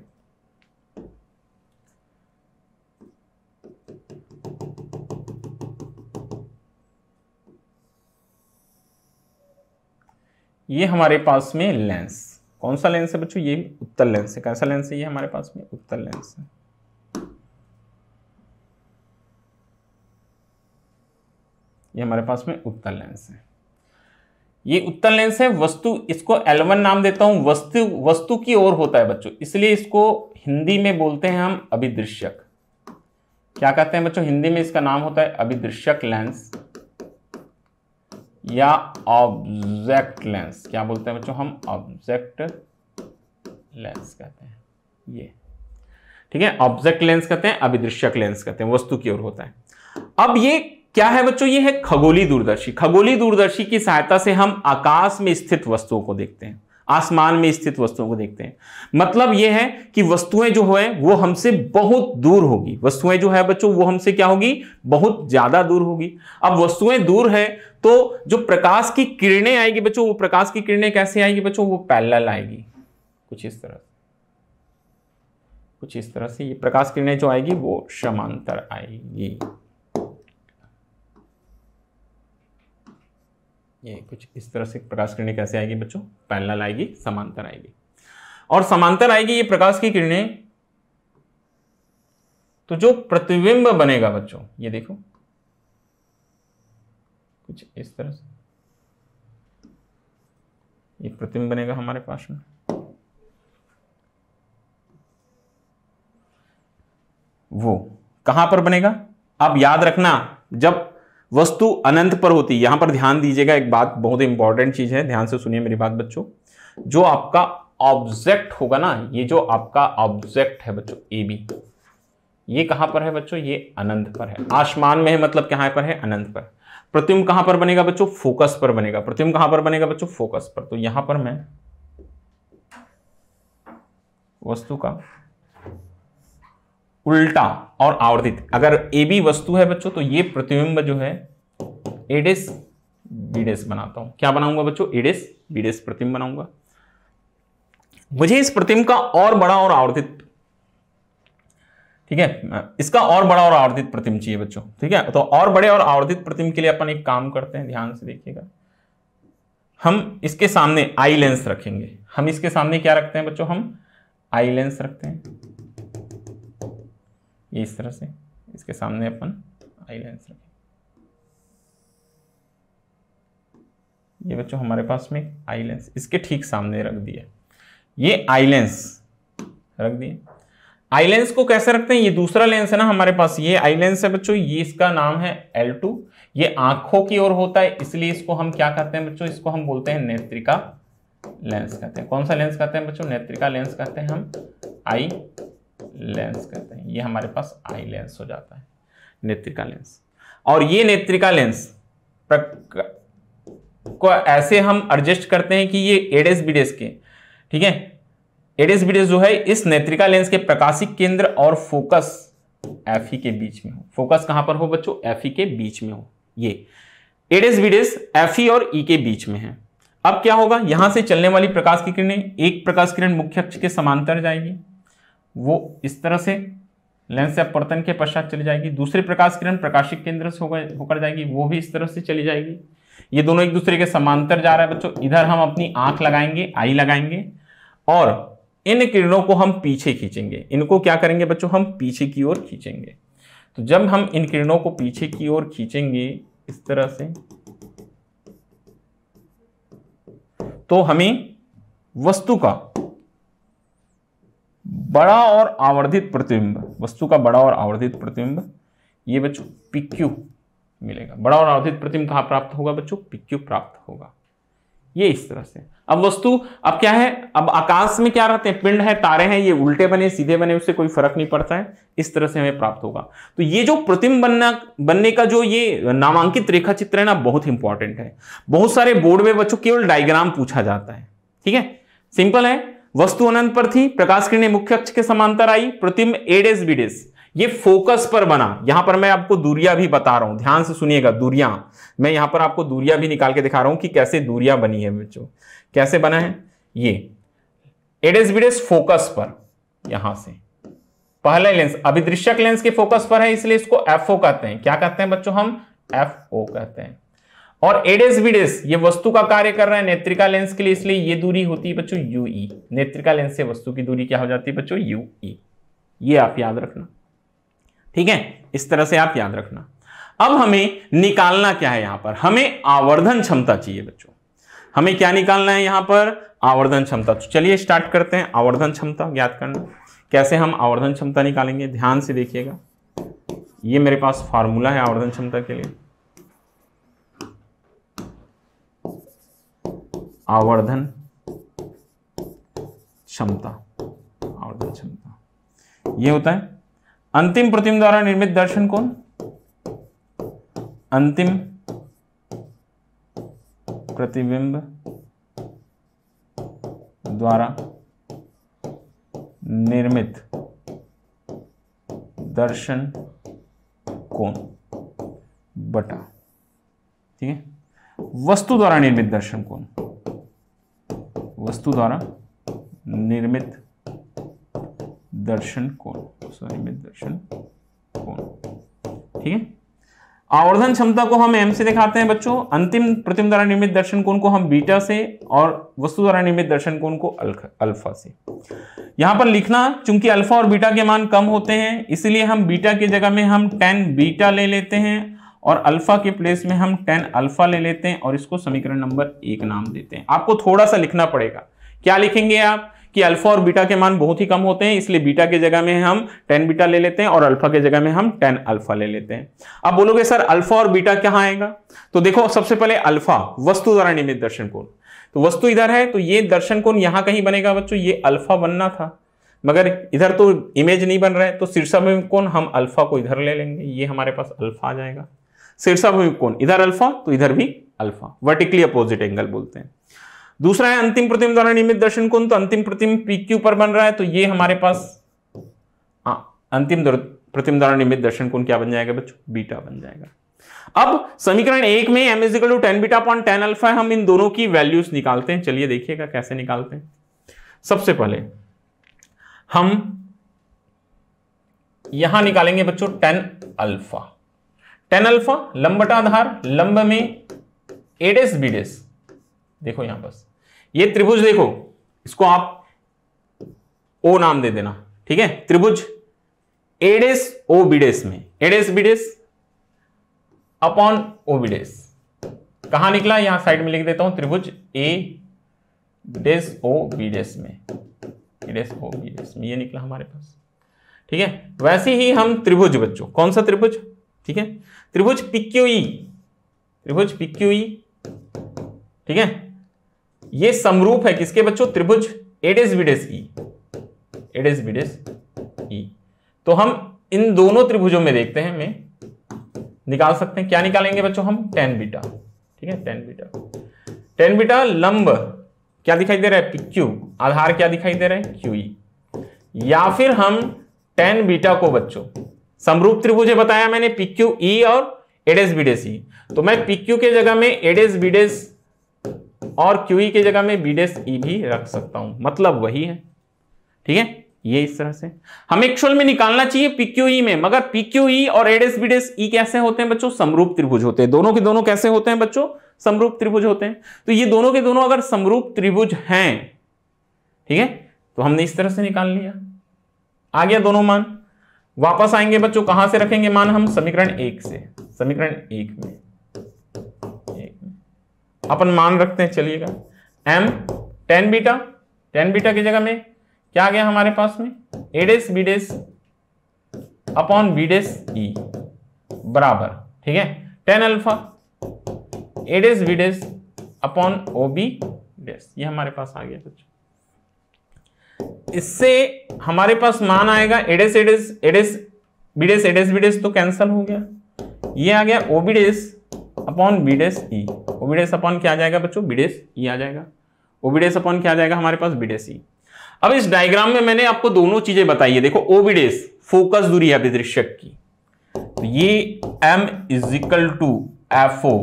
ये हमारे पास में लेंस कौन सा लेंस है बच्चों ये उत्तर लेंस है कैसा लेंस है ये हमारे पास में उत्तर लेंस है ये हमारे पास में उत्तर लेंस है ये उत्तर लेंस है वस्तु इसको L1 नाम देता हूं वस्तु वस्तु की ओर होता है बच्चों इसलिए इसको हिंदी में बोलते हैं हम अभिदृश्यक क्या कहते हैं बच्चों हिंदी में इसका नाम होता है अभिदृश्यक लेंस या ऑब्जेक्ट लेंस क्या बोलते हैं बच्चों हम ऑब्जेक्ट लेंस कहते हैं ये ठीक है ऑब्जेक्ट लेंस कहते हैं अभिदृश्यक लेंस कहते हैं वस्तु की ओर होता है अब ये क्या है बच्चों ये है खगोली दूरदर्शी खगोली दूरदर्शी की सहायता से हम आकाश में स्थित वस्तुओं को देखते हैं आसमान में स्थित वस्तुओं को देखते हैं मतलब यह है कि वस्तुएं जो है वो हमसे बहुत दूर होगी वस्तुएं जो है बच्चों वो हमसे क्या होगी बहुत ज्यादा दूर होगी अब वस्तुएं दूर है तो जो प्रकाश की किरणें आएगी बच्चों वो प्रकाश की किरणें कैसे आएगी बच्चों वो पैलल आएगी कुछ इस तरह कुछ इस तरह से ये प्रकाश किरणें जो आएगी वो समांतर आएगी ये कुछ इस तरह से प्रकाश किरणें कैसे आएगी बच्चों पैनल आएगी समांतर आएगी और समांतर आएगी ये प्रकाश की किरणें तो जो प्रतिबिंब बनेगा बच्चों ये देखो कुछ इस तरह से ये प्रतिबिंब बनेगा हमारे पास में वो कहां पर बनेगा अब याद रखना जब वस्तु अनंत पर होती है यहां पर ध्यान दीजिएगा एक बात बहुत इंपॉर्टेंट चीज है ध्यान से सुनिए मेरी बात बच्चों जो आपका ऑब्जेक्ट होगा ना ये जो आपका ऑब्जेक्ट है बच्चों ए बी ये कहां पर है बच्चों ये अनंत पर है आसमान में है मतलब कहां पर है अनंत पर प्रतिम कहां पर बनेगा बच्चों फोकस पर बनेगा प्रतिम कहां पर बनेगा बच्चों फोकस पर तो यहां पर मैं वस्तु का उल्टा और आवर्धित अगर ए बी वस्तु है बच्चों तो ये प्रतिबिंब जो है एडेस बीडेस बनाता हूं क्या बनाऊंगा बच्चों एडेस बीडेस प्रतिम्ब बनाऊंगा मुझे इस प्रतिम का और बड़ा और आवर्धित ठीक है इसका और बड़ा और आवर्धित प्रतिम चाहिए बच्चों ठीक है तो और बड़े और आवर्धित प्रतिम के लिए अपन एक काम करते हैं ध्यान से देखिएगा हम इसके सामने आई लेंस रखेंगे हम इसके सामने क्या रखते हैं बच्चों हम आई लेंस रखते हैं ये इस तरह से इसके सामने अपन आई लेंस रखें ये बच्चों हमारे पास में आई लेंस इसके ठीक सामने रख दिया ये आई लेंस रख दिए आई लेंस को कैसे रखते हैं ये दूसरा लेंस है ना हमारे पास ये आई लेंस है बच्चों ये इसका नाम है एल टू ये आंखों की ओर होता है इसलिए इसको हम क्या कहते हैं बच्चों इसको हम बोलते हैं नेत्रिका लेंस कहते हैं कौन सा लेंस कहते हैं बच्चों नेत्रिका लेंस कहते हैं हम आई लेंस कहते हैं ये हमारे पास आई लेंस हो जाता है नेत्रिका लेंस और ये नेत्रिका लेंस को ऐसे हम एडजस्ट करते हैं कि ये एडेस बीडेस के ठीक है एडेस बीडेस जो है इस नेत्रिका लेंस के प्रकाशिक केंद्र और फोकस एफ e के बीच में हो फोकस कहां पर हो बच्चों एफ e के बीच में हो ये एडेस बीडेस एफ और ई e के बीच में है अब क्या होगा यहां से चलने वाली प्रकाश की किरणें एक प्रकाश किरण मुख्य अक्ष के समांतर जाएगी वो इस तरह से लेंस से अपवर्तन के पश्चात चली जाएगी दूसरी प्रकाश किरण प्रकाशिक केंद्र से होकर जाएगी वो भी इस तरह से चली जाएगी ये दोनों एक दूसरे के समांतर जा रहा है बच्चों इधर हम अपनी आंख लगाएंगे आई लगाएंगे और इन किरणों को हम पीछे खींचेंगे इनको क्या करेंगे बच्चों हम पीछे की ओर खींचेंगे तो जब हम इन किरणों को पीछे की ओर खींचेंगे इस तरह से तो हमें वस्तु का बड़ा और आवर्धित प्रतिबिंब वस्तु का बड़ा और आवर्धित प्रतिबिंब ये बच्चों पिक्यू मिलेगा बड़ा और आवर्धित प्रतिबिंब कहाँ प्राप्त होगा बच्चों पिक्यू प्राप्त होगा ये इस तरह से अब वस्तु अब क्या है अब आकाश में क्या रहते हैं पिंड है तारे हैं ये उल्टे बने सीधे बने उससे कोई फर्क नहीं पड़ता है इस तरह से हमें प्राप्त होगा तो ये जो प्रतिम बनना बनने का जो ये नामांकित रेखा चित्र है ना बहुत इंपॉर्टेंट है बहुत सारे बोर्ड में बच्चों केवल डायग्राम पूछा जाता है ठीक है सिंपल है वस्तु अनंत पर थी प्रकाश किरणें मुख्य अक्ष के समांतर आई प्रतिम एडेस बीडेस ये फोकस पर बना यहां पर मैं आपको दूरिया भी बता रहा हूं ध्यान से सुनिएगा दूरिया मैं यहां पर आपको दूरिया भी निकाल के दिखा रहा हूं कि कैसे दूरिया बनी है बच्चों कैसे बना है ये एडेस बीडेस फोकस पर यहां से पहला लेंस अभिदृश्यक लेंस के फोकस पर है इसलिए इसको एफ कहते हैं क्या कहते हैं बच्चों हम एफ कहते हैं और एडेस विडेस ये वस्तु का कार्य कर रहा है नेत्रिका लेंस के लिए इसलिए ये दूरी होती है बच्चों यू ई e। नेत्रिका लेंस से वस्तु की दूरी क्या हो जाती है बच्चों यू ई e। ये आप याद रखना ठीक है इस तरह से आप याद रखना अब हमें निकालना क्या है यहां पर हमें आवर्धन क्षमता चाहिए बच्चों हमें क्या निकालना है यहां पर आवर्धन क्षमता तो चलिए स्टार्ट करते हैं आवर्धन क्षमता ज्ञात करना कैसे हम आवर्धन क्षमता निकालेंगे ध्यान से देखिएगा ये मेरे पास फार्मूला है आवर्धन क्षमता के लिए आवर्धन क्षमता आवर्धन क्षमता ये होता है अंतिम प्रतिम द्वारा निर्मित दर्शन कौन अंतिम प्रतिबिंब द्वारा निर्मित दर्शन कौन बटा ठीक है वस्तु द्वारा निर्मित दर्शन कौन वस्तु द्वारा निर्मित दर्शन कोण सॉरी निर्मित दर्शन कोण ठीक है आवर्धन क्षमता को हम एम से दिखाते हैं बच्चों अंतिम प्रतिम द्वारा निर्मित दर्शन कोण को हम बीटा से और वस्तु द्वारा निर्मित दर्शन कोण को अल्फा से यहां पर लिखना चूंकि अल्फा और बीटा के मान कम होते हैं इसलिए हम बीटा की जगह में हम टेन बीटा ले लेते हैं और अल्फा के प्लेस में हम टेन अल्फा ले लेते हैं और इसको समीकरण नंबर एक नाम देते हैं आपको थोड़ा सा लिखना पड़ेगा क्या लिखेंगे आप कि अल्फा और बीटा के मान बहुत ही कम होते हैं इसलिए बीटा के जगह में हम टेन बीटा ले लेते हैं और अल्फा के जगह में हम टेन अल्फा ले लेते हैं अब बोलोगे सर अल्फा और बीटा क्या आएगा तो देखो सबसे पहले अल्फा वस्तु द्वारा निमित दर्शन कोण तो वस्तु इधर है तो ये दर्शन कोण यहां कहीं बनेगा बच्चों ये अल्फा बनना था मगर इधर तो इमेज नहीं बन रहा है तो शीर्षा में कौन हम अल्फा को इधर ले लेंगे ये हमारे पास अल्फा आ जाएगा शीर्षाभिमुख इधर अल्फा तो इधर भी अल्फा वर्टिकली अपोजिट एंगल बोलते हैं दूसरा है अंतिम प्रतिम द्वारा निर्मित दर्शन कौन तो अंतिम प्रतिम पी क्यू पर बन रहा है तो ये हमारे पास आ, हाँ, अंतिम प्रतिम द्वारा निर्मित दर्शन कौन क्या बन जाएगा बच्चों बीटा बन जाएगा अब समीकरण एक में M is equal to tan beta point tan alpha हम इन दोनों की वैल्यूज निकालते हैं चलिए देखिएगा कैसे निकालते हैं सबसे पहले हम यहां निकालेंगे बच्चों टेन अल्फा टेन अल्फा लंब आधार लंब में एडेस बीडेस देखो यहां बस ये त्रिभुज देखो इसको आप ओ नाम दे देना ठीक है त्रिभुज एडेस ओ बीडेस में A dash B dash upon O B dash कहा निकला यहां साइड में लिख देता हूं त्रिभुज ए डेस ओ बीडेस में एडेस ओ बी में ये निकला हमारे पास ठीक है वैसे ही हम त्रिभुज बच्चों कौन सा त्रिभुज ठीक है त्रिभुज पिक्यूई e। त्रिभुज पिक्यूई e। ठीक है ये समरूप है किसके बच्चों त्रिभुज एडेस विडेस ई एडेस विडेस ई तो हम इन दोनों त्रिभुजों में देखते हैं मैं निकाल सकते हैं क्या निकालेंगे बच्चों हम टेन बीटा ठीक है टेन बीटा टेन बीटा लंब क्या दिखाई दे रहा है क्यू आधार क्या दिखाई दे रहा है क्यू e। या फिर हम टेन बीटा को बच्चों समरूप त्रिभुज बताया मैंने क्यू ई e और एडेस बीडेस ई तो मैं क्यू के जगह में एडेस बीडेस और ई e के जगह में बीडेस ई e भी रख सकता हूं मतलब वही है ठीक है ये इस तरह से हमें एक्चुअल में निकालना चाहिए ई में मगर पी ई और एडेस बीडेस ई कैसे होते हैं बच्चों समरूप त्रिभुज होते हैं दोनों के दोनों कैसे होते हैं बच्चों समरूप त्रिभुज होते हैं तो ये दोनों के दोनों अगर समरूप त्रिभुज हैं ठीक है तो हमने इस तरह से निकाल लिया आ गया दोनों मान वापस आएंगे बच्चों कहां से रखेंगे मान हम समीकरण एक से समीकरण एक में एक में अपन मान रखते हैं चलिएगा M tan beta tan beta की जगह में क्या आ गया हमारे पास में A dash B dash upon B dash E बराबर ठीक है tan alpha A dash B dash upon O B dash ये हमारे पास आ गया बच्चों इससे हमारे पास मान आएगा A dash A dash A dash B dash A dash B dash तो कैंसिल हो गया ये आ गया O B dash upon B dash E O B dash upon क्या आ जाएगा बच्चों बीडेस ई आ जाएगा ओबीडेस अपॉन क्या आ जाएगा हमारे पास बीडेस ई अब इस डायग्राम में मैंने आपको दोनों चीजें बताई है देखो ओबीडेस फोकस दूरी है अभिदृश्यक की तो ये m is equal to F O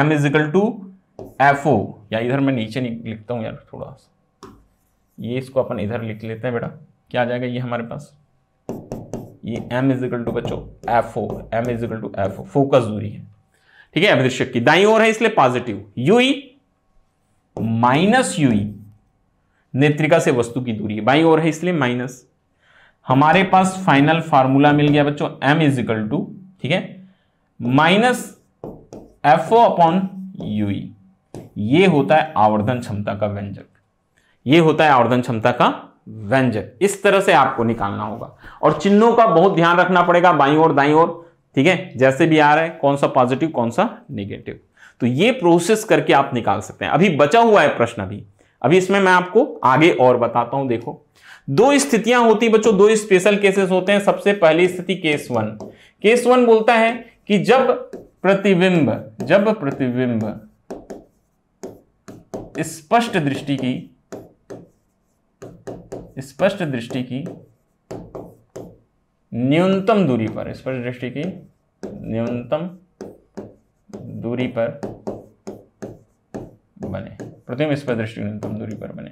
M is equal to F O या इधर मैं नीचे नहीं लिखता हूं यार थोड़ा सा ये इसको अपन इधर लिख लेते हैं बेटा क्या आ जाएगा ये हमारे पास ये m इकल टू बच्चो F O M equal to F O focus दूरी है ठीक है अभिदृश्य की दाई ओर है इसलिए पॉजिटिव यूई माइनस यूई नेत्रिका से वस्तु की दूरी है बाई ओर है इसलिए माइनस हमारे पास फाइनल फार्मूला मिल गया बच्चों m इकल टू ठीक है minus F O upon U E ये होता है आवर्धन क्षमता का व्यंजक ये होता है आवर्धन क्षमता का व्यंजक इस तरह से आपको निकालना होगा और चिन्हों का बहुत ध्यान रखना पड़ेगा बाई और दाई और ठीक है जैसे भी आ रहा है कौन सा पॉजिटिव कौन सा निगेटिव तो ये प्रोसेस करके आप निकाल सकते हैं अभी बचा हुआ है प्रश्न अभी अभी इसमें मैं आपको आगे और बताता हूं देखो दो स्थितियां होती बच्चों दो स्पेशल केसेस होते हैं सबसे पहली स्थिति केस वन केस वन बोलता है कि जब प्रतिबिंब जब प्रतिबिंब स्पष्ट दृष्टि की स्पष्ट दृष्टि की न्यूनतम दूरी पर स्पष्ट दृष्टि की न्यूनतम दूरी पर बने प्रतिम स्पष्ट दृष्टि न्यूनतम दूरी पर बने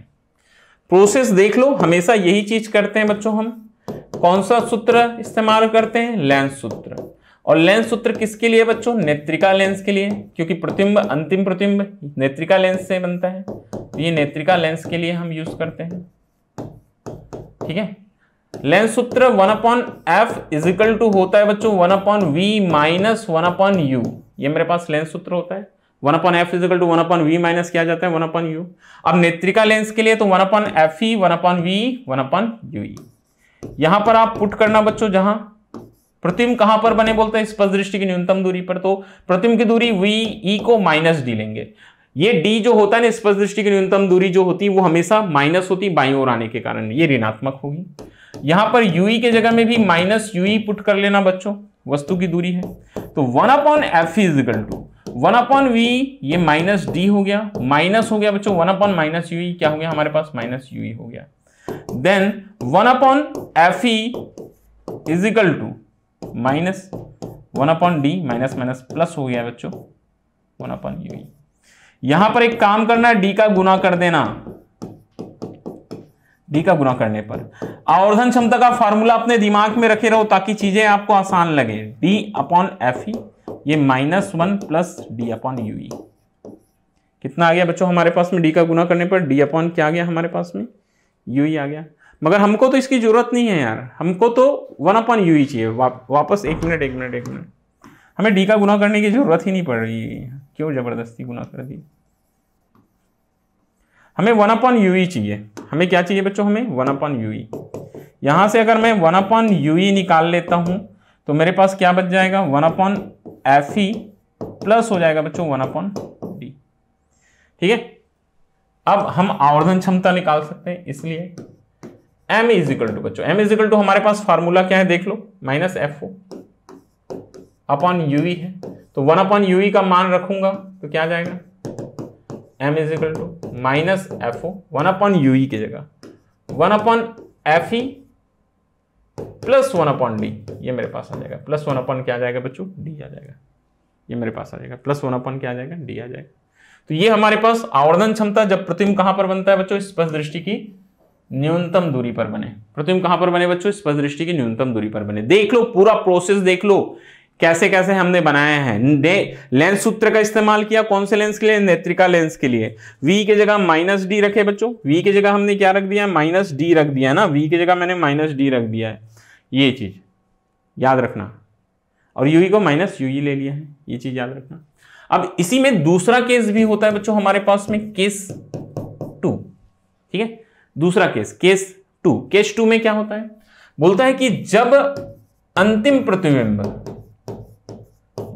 प्रोसेस देख लो हमेशा यही चीज करते हैं बच्चों हम कौन सा सूत्र इस्तेमाल करते हैं लेंस सूत्र और लेंस सूत्र किसके लिए बच्चों नेत्रिका लेंस के लिए क्योंकि प्रतिम्ब अंतिम प्रतिम्ब नेत्रिका लेंस से बनता है तो ये नेत्रिका लेंस के लिए हम यूज करते हैं ठीक है लेंस सूत्र one upon F is equal to होता है बच्चों one upon V minus one upon U ये मेरे पास लेंस सूत्र होता है one upon F is equal to one upon V minus किया जाता है वन अपॉन यू अब नेत्रिका लेंस के लिए तो one upon F E one upon V one upon U E यहां पर आप पुट करना बच्चों जहां प्रतिम कहां पर बने बोलते हैं स्पष्ट दृष्टि की न्यूनतम दूरी पर तो प्रतिम की दूरी वी ई e को माइनस डी लेंगे ये डी जो होता है ना स्पर्श दृष्टि की न्यूनतम दूरी जो होती है वो हमेशा माइनस होती है बाई ओर आने के कारण ये ऋणात्मक होगी यहां पर यूई e के जगह में भी माइनस यूई पुट कर लेना बच्चों वस्तु की दूरी है तो one upon F is equal to one upon V ये माइनस डी हो गया माइनस हो गया बच्चों वन अपॉन माइनस यू क्या हो गया हमारे पास माइनस यू e हो गया then one upon F is equal to minus one upon D minus minus plus हो गया बच्चों वन अपॉन यू यहां पर एक काम करना डी का गुना कर देना डी का गुना करने पर आवर्धन क्षमता का फार्मूला अपने दिमाग में रखे रहो ताकि चीजें आपको आसान लगे डी अपॉन एफ ई ये minus one plus D upon U E कितना आ गया बच्चों हमारे पास में डी का गुना करने पर डी अपॉन क्या आ गया हमारे पास में यू ही e आ गया मगर हमको तो इसकी जरूरत नहीं है यार हमको तो वन अपॉन यू ही चाहिए वा, वापस एक मिनट एक मिनट एक मिनट हमें डी का गुना करने की ज़रूरत ही नहीं पड़ रही क्यों ज़बरदस्ती गुना कर दी हमें वन अपॉन यू ई चाहिए हमें क्या चाहिए बच्चों हमें वन अपॉन यू ई से अगर मैं वन अपॉन यू ई निकाल लेता हूं तो मेरे पास क्या बच जाएगा one upon F E plus हो जाएगा बच्चों वन अपॉन डी ठीक है अब हम आवर्धन क्षमता निकाल सकते हैं इसलिए एम इज इक्वल टू बच्चों एम इज इक्वल टू हमारे पास फार्मूला क्या है देख लो minus F O upon U e है तो वन अपॉन यू का मान रखूंगा तो क्या जाएगा M is equal to minus F O one upon U की जगह one upon F E plus one upon D ये मेरे पास आ जाएगा प्लस वन अपॉन क्या जाएगा बच्चों डी आ जाएगा ये मेरे पास आ जाएगा प्लस वन अपॉन क्या आ जाएगा डी आ जाएगा तो ये हमारे पास आवर्धन क्षमता जब प्रतिम कहां पर बनता है बच्चों स्पष्ट दृष्टि की न्यूनतम दूरी पर बने प्रतिम कहां पर बने बच्चों स्पष्ट दृष्टि की न्यूनतम दूरी पर बने देख लो पूरा प्रोसेस देख लो कैसे कैसे हमने बनाया है लेंस सूत्र का इस्तेमाल किया कौन से लेंस के लिए नेत्रिका लेंस के लिए वी के जगह माइनस डी रखे बच्चों वी की जगह हमने क्या रख दिया माइनस डी रख दिया है ना वी के जगह मैंने माइनस डी रख दिया है ये चीज याद रखना और यू e को माइनस यू e ले लिया है ये चीज याद रखना अब इसी में दूसरा केस भी होता है बच्चों हमारे पास में केस टू ठीक है दूसरा case case two case two में क्या होता है बोलता है कि जब अंतिम प्रतिबिंब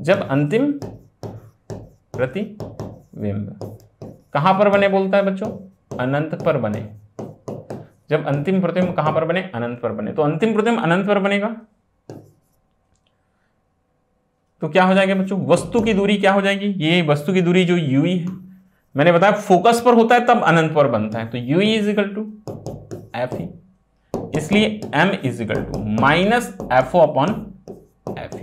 जब अंतिम प्रतिबिंब कहां पर बने बोलता है बच्चों अनंत पर बने जब अंतिम प्रतिबिंब कहां पर बने अनंत पर बने तो अंतिम प्रतिबिंब अनंत पर बनेगा तो क्या हो जाएगा बच्चों वस्तु की दूरी क्या हो जाएगी ये वस्तु की दूरी जो यू है मैंने बताया फोकस पर होता है तब अनंत पर बनता है तो U is equal to F इसलिए M is equal to minus F O upon F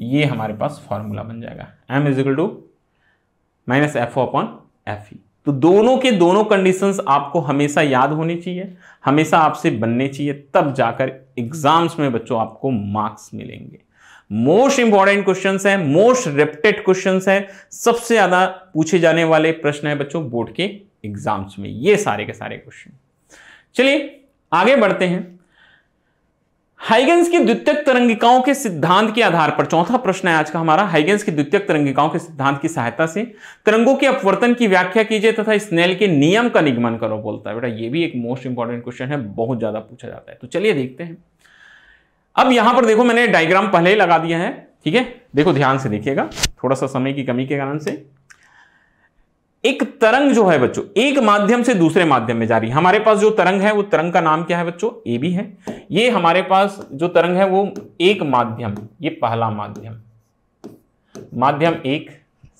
ये हमारे पास फॉर्मूला बन जाएगा M is equal to minus F O upon F E तो दोनों के दोनों कंडीशंस आपको हमेशा याद होनी चाहिए हमेशा आपसे बनने चाहिए तब जाकर एग्जाम्स में बच्चों आपको मार्क्स मिलेंगे मोस्ट इंपॉर्टेंट क्वेश्चन है मोस्ट रेप्टेड क्वेश्चन है सबसे ज्यादा पूछे जाने वाले प्रश्न है बच्चों बोर्ड के एग्जाम्स में ये सारे के सारे क्वेश्चन चलिए आगे बढ़ते हैं हाइगेंस की द्वितीयक तरंगिकाओं के सिद्धांत के आधार पर चौथा प्रश्न है आज का हमारा हाइगेंस की द्वितीयक तरंगिकाओं के सिद्धांत की सहायता से तरंगों के अपवर्तन की व्याख्या कीजिए तथा स्नेल के नियम का निगमन करो बोलता है बेटा ये भी एक मोस्ट इंपॉर्टेंट क्वेश्चन है बहुत ज्यादा पूछा जाता है तो चलिए देखते हैं अब यहां पर देखो मैंने डायग्राम पहले ही लगा दिया है ठीक है देखो ध्यान से देखिएगा थोड़ा सा समय की कमी के कारण से एक तरंग जो है बच्चों एक माध्यम से दूसरे माध्यम में जा रही है हमारे पास जो तरंग है वो तरंग का नाम क्या है बच्चों ए बी है ये हमारे पास जो तरंग है वो एक माध्यम ये पहला माध्यम माध्यम एक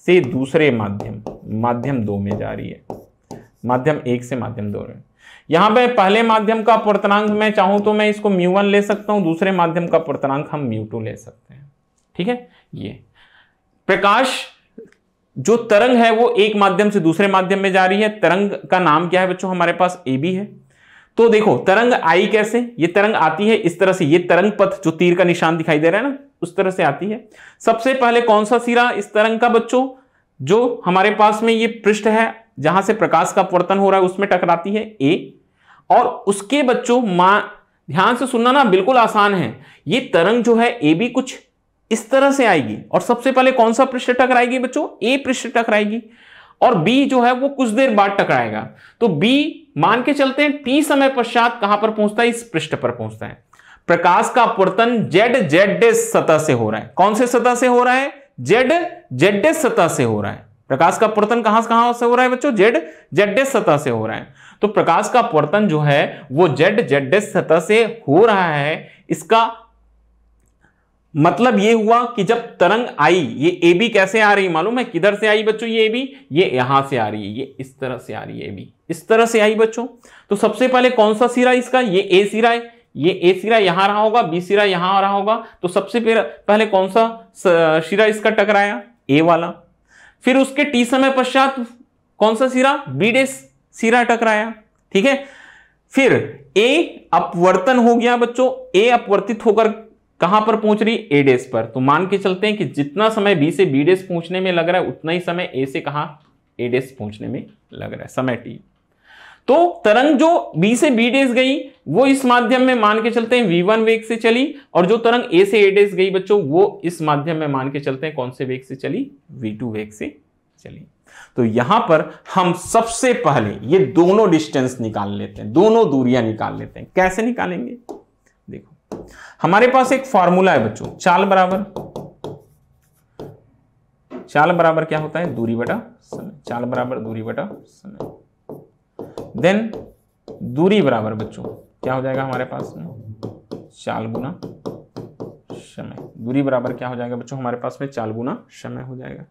से दूसरे माध्यम माध्यम दो में जा रही है माध्यम एक से माध्यम दो में यहां पर पहले माध्यम का अपवर्तनांक मैं चाहूं तो मैं इसको म्यू ले सकता हूं दूसरे माध्यम का अपवर्तनांक हम म्यू ले सकते हैं ठीक है ये प्रकाश जो तरंग है वो एक माध्यम से दूसरे माध्यम में जा रही है तरंग का नाम क्या है बच्चों हमारे पास ए बी है तो देखो तरंग आई कैसे ये तरंग आती है इस तरह से ये तरंग पथ जो तीर का निशान दिखाई दे रहा है ना उस तरह से आती है सबसे पहले कौन सा सिरा इस तरंग का बच्चों जो हमारे पास में ये पृष्ठ है जहां से प्रकाश का अपवर्तन हो रहा है उसमें टकराती है ए और उसके बच्चों मां ध्यान से सुनना ना बिल्कुल आसान है ये तरंग जो है ए भी कुछ इस तरह से आएगी और सबसे पहले कौन सा पृष्ठ टकराएगी बच्चों ए पृष्ठ टकराएगी और बी जो है वो कुछ देर बाद टकराएगा तो बी मान के चलते हैं टी समय पश्चात कहां पर पहुंचता है इस पृष्ठ पर पहुंचता है प्रकाश का अपवर्तन जेड जेड सतह से हो रहा है कौन से सतह से हो रहा है जेड जेड सतह से हो रहा है प्रकाश का अपवर्तन कहां से कहां से हो रहा है बच्चों जेड जेड सतह से हो रहा है तो प्रकाश का अपवर्तन जो है वो जेड जेड सतह से हो रहा है इसका मतलब ये हुआ कि जब तरंग आई ये ए बी कैसे आ रही मालूम है किधर से आई बच्चों ये ए बी ये यहां से आ रही है ये इस तरह से आ रही है ए बी इस तरह से आई बच्चों तो सबसे पहले कौन सा सिरा इसका ये ए सिरा है ये ए सिरा यहां रहा होगा बी सिरा यहां आ रहा होगा तो सबसे पहले कौन सा सिरा इसका टकराया ए वाला फिर उसके टी समय पश्चात कौन सा सिरा बी डे सिरा टकराया ठीक है फिर ए अपवर्तन हो गया बच्चों ए अपवर्तित होकर कहां पर पहुंच रही है ए पर तो मान के चलते हैं कि जितना समय बी से बी डेस पहुंचने में लग रहा है उतना ही समय ए से कहा ए पहुंचने में लग रहा है समय टी तो तरंग जो बी से बी डेस गई वो इस माध्यम में मान के चलते हैं वी वन वेग से चली और जो तरंग ए से ए गई बच्चों वो इस माध्यम में मान के चलते हैं कौन से वेग से चली वी टू वेग से चली तो यहां पर हम सबसे पहले ये दोनों डिस्टेंस निकाल लेते हैं दोनों दूरियां निकाल लेते हैं कैसे निकालेंगे हमारे पास एक फॉर्मूला है बच्चों चाल बराबर चाल बराबर क्या होता है दूरी बटा समय चाल बराबर दूरी बटा समय देन दूरी बराबर बच्चों क्या हो जाएगा हमारे पास में चाल गुना समय दूरी बराबर क्या हो जाएगा बच्चों हमारे पास में चाल गुना समय हो जाएगा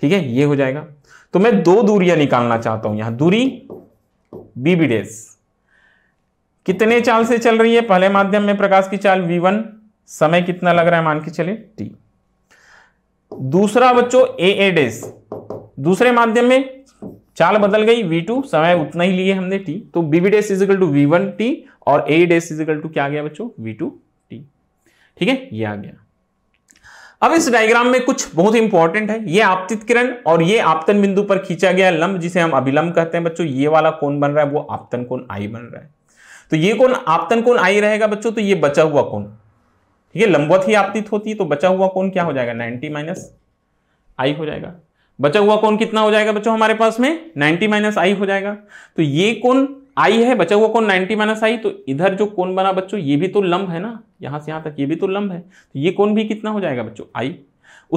ठीक है ये हो जाएगा तो मैं दो दूरियां निकालना चाहता हूं यहां दूरी बीबी डेज कितने चाल से चल रही है पहले माध्यम में प्रकाश की चाल वी वन समय कितना लग रहा है मान के चले टी दूसरा बच्चों ए ए डेस दूसरे माध्यम में चाल बदल गई वी टू समय उतना ही लिए हमने टी तो B B dash dash is equal to V one T और ए डेस इजिकल टू क्या आ गया बच्चों वी टू टी ठीक है ये आ गया अब इस डायग्राम में कुछ बहुत इंपॉर्टेंट है ये आपतित किरण और ये आपतन बिंदु पर खींचा गया लंब जिसे हम अभिलंब कहते हैं बच्चों ये वाला कोण बन रहा है वो आपतन कोण आई बन रहा है तो ये कौन आपतन कौन आई रहेगा बच्चों तो ये बचा हुआ कौन ठीक है लंबवत ही आपतित होती है तो बचा हुआ कौन क्या हो जाएगा नाइनटी माइनस आई हो जाएगा बचा हुआ कौन कितना हो जाएगा बच्चों हमारे पास में 90 माइनस आई हो जाएगा तो ये कौन आई है बचा हुआ कौन 90 माइनस आई तो इधर जो कौन बना बच्चों ये भी तो लंब है ना यहां से यहां तक ये भी तो लंब है तो ये कौन भी कितना हो जाएगा बच्चों आई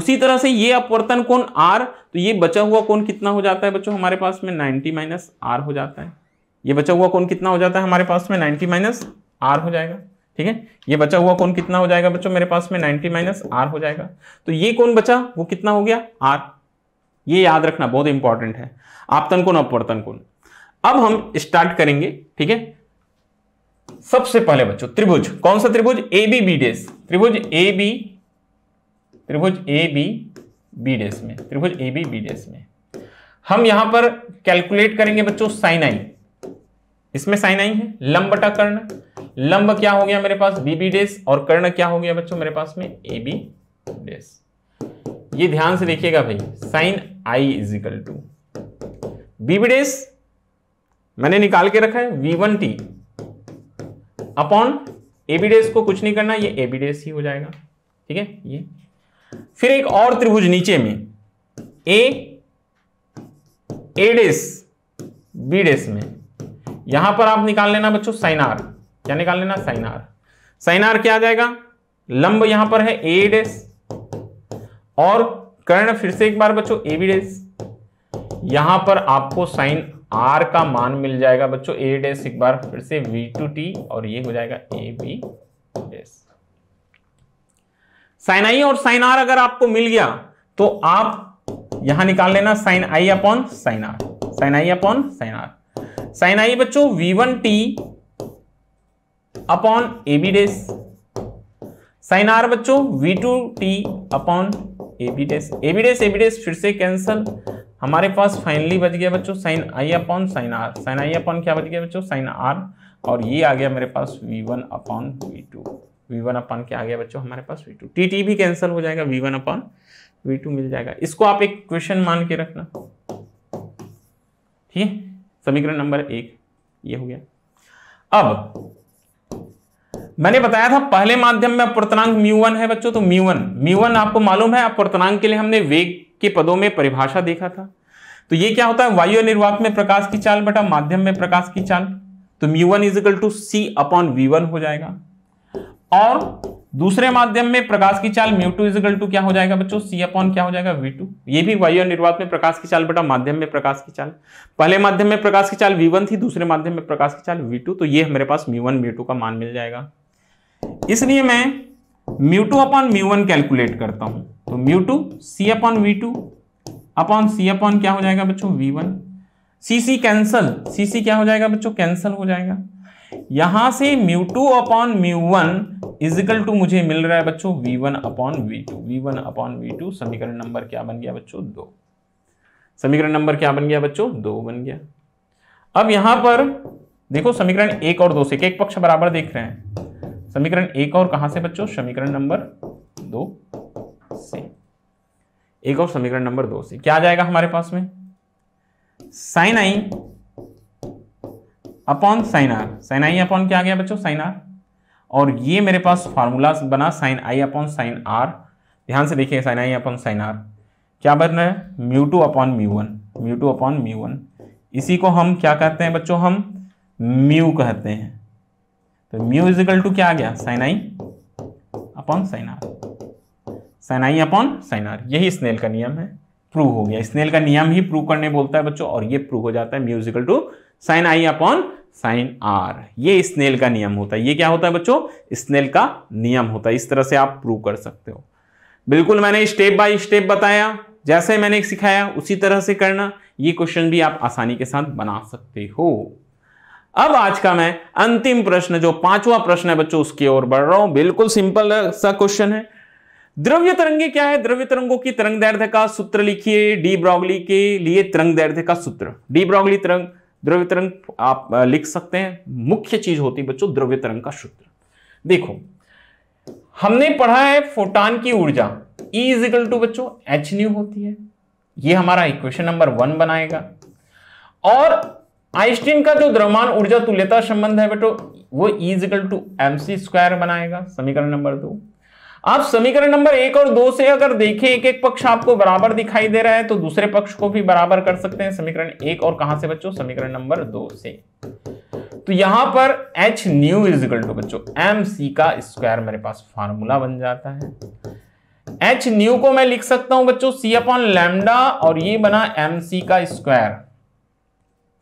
उसी तरह से ये अपवर्तन कौन आर तो ये बचा हुआ कौन कितना हो जाता है बच्चों हमारे पास में नाइन्टी माइनस आर हो जाता है ये बचा हुआ कौन कितना हो जाता है हमारे पास में नाइनटी माइनस आर हो जाएगा ठीक है ये बचा हुआ कौन कितना हो जाएगा बच्चों मेरे पास में नाइनटी माइनस आर हो जाएगा तो ये कौन बचा वो कितना हो गया आर ये याद रखना बहुत इंपॉर्टेंट है आपतन कौन अपवर्तन कौन अब हम स्टार्ट करेंगे ठीक है सबसे पहले बच्चों त्रिभुज कौन सा त्रिभुज ए बी बी डेस त्रिभुज ए बी त्रिभुज ए बी बी डेस में त्रिभुज ए बी बी डेस में हम यहां पर कैलकुलेट करेंगे बच्चों साइन आई इसमें साइन आई है लंब बटा कर्ण लंब क्या हो गया मेरे पास बी बी डेस और कर्ण क्या हो गया बच्चों मेरे पास में ए बी डेस ये ध्यान से देखिएगा भाई sine I is equal to B B dash मैंने निकाल के रखा है V one T upon A B dash को कुछ नहीं करना ये ए बी डेस ही हो जाएगा ठीक है ये फिर एक और त्रिभुज नीचे में ए ए डेस बी डेस में यहां पर आप निकाल लेना बच्चों साइनार क्या निकाल लेना साइनार साइनार क्या आ जाएगा लंब यहां पर है ए डेस और कर्ण फिर से एक बार बच्चों ए बी डेस यहां पर आपको साइन आर का मान मिल जाएगा बच्चों ए डेस एक बार फिर से वी टू टी और ये हो जाएगा ए बी डेस साइन आई और साइन आर अगर आपको मिल गया तो आप यहां निकाल लेना sine I upon sine R sine I upon sine R sine आइए बच्चों V one T upon A B dash sine R बच्चों V two T upon A B dash A B dash A B dash फिर से कैंसल हमारे पास फाइनली बच गया बच्चों sine I upon sine R sine I upon क्या बच गया बच्चों साइन आर और ये आ गया मेरे पास V one upon V two V one upon क्या आ गया बच्चों हमारे पास वी टू टी टी भी कैंसिल हो जाएगा V one upon V two मिल जाएगा इसको आप एक क्वेश्चन मान के रखना ठीक है समीकरण नंबर एक ये हो गया अब मैंने बताया था पहले माध्यम में अपवर्तनांक म्यू वन है बच्चों तो म्यू वन म्यू वन आपको मालूम है अपवर्तनांक के लिए हमने वेग के पदों में परिभाषा देखा था तो ये क्या होता है वायु निर्वात में प्रकाश की चाल बटा माध्यम में प्रकाश की चाल तो mu one is equal to C upon V one हो जाएगा और दूसरे माध्यम में प्रकाश की चाल म्यू टू इजल टू क्या हो जाएगा बच्चों सी अपॉन क्या हो जाएगा वी टू ये भी वायु निर्वात में प्रकाश की चाल बटा माध्यम में प्रकाश की चाल पहले माध्यम में प्रकाश की चाल वी वन थी दूसरे माध्यम में प्रकाश की चाल वी टू तो ये हमारे पास म्यू वन म्यू टू का मान मिल जाएगा इसलिए मैं mu two upon mu one calculate करता हूं तो mu two C upon V two upon C upon क्या हो जाएगा बच्चों V one C C cancel C C क्या हो जाएगा बच्चों कैंसल हो जाएगा यहां से mu two upon mu one is equal to मुझे मिल रहा है बच्चों V one upon V two V one upon V two समीकरण नंबर क्या बन गया बच्चों दो समीकरण नंबर क्या बन गया बच्चों दो बन गया अब यहां पर देखो समीकरण एक और दो से एक पक्ष बराबर देख रहे हैं समीकरण एक और कहां से बच्चों समीकरण नंबर दो से एक और समीकरण नंबर दो से क्या आ जाएगा हमारे पास में sine I upon sine R sine I upon क्या आ गया बच्चों साइन आर और ये मेरे पास फार्मूला बना sine I upon sine R ध्यान से देखिए sine I upon sine R क्या बन रहा है mu two upon mu one mu two upon mu one इसी को हम क्या कहते हैं बच्चों हम म्यू कहते हैं तो म्यू इक्वल टू क्या आ गया sine I upon sine R sine I upon sine R यही स्नेल का नियम है प्रूव हो गया स्नेल का नियम ही प्रूव करने बोलता है बच्चों और ये प्रूव हो जाता है mu equal to sine I upon sine R ये स्नेल का नियम होता है ये क्या होता है बच्चों स्नेल का नियम होता है इस तरह से आप प्रूव कर सकते हो बिल्कुल मैंने स्टेप बाय स्टेप बताया जैसे मैंने सिखाया उसी तरह से करना ये क्वेश्चन भी आप आसानी के साथ बना सकते हो अब आज का मैं अंतिम प्रश्न जो पांचवा प्रश्न है बच्चों उसकी ओर बढ़ रहा हूं बिल्कुल सिंपल सा क्वेश्चन है द्रव्य तरंगे क्या है द्रव्य तरंगों की तरंग दैर्ध्य का सूत्र लिखिए डी ब्रॉगली के लिए तरंग दैर्ध्य का सूत्र डी ब्रॉगली तरंग द्रव्य तरंग आप लिख सकते हैं मुख्य चीज होती है बच्चों द्रव्य तरंग का सूत्र देखो हमने पढ़ा है फोटान की ऊर्जा E इज इकल टू बच्चों एच न्यू होती है ये हमारा इक्वेशन नंबर वन बनाएगा और आइंस्टीन का जो द्रव्यमान ऊर्जा तुल्यता संबंध है बेटो वो E is equal to M C square बनाएगा समीकरण नंबर दो आप समीकरण नंबर एक और दो से अगर देखें एक एक पक्ष आपको बराबर दिखाई दे रहा है तो दूसरे पक्ष को भी बराबर कर सकते हैं समीकरण एक और कहां से बच्चों समीकरण नंबर दो से तो यहां पर H nu is equal to बच्चों एम सी का स्क्वायर मेरे पास फार्मूला बन जाता है एच न्यू को मैं लिख सकता हूं बच्चों सी अपॉन लैमडा और ये बना एम सी का स्क्वायर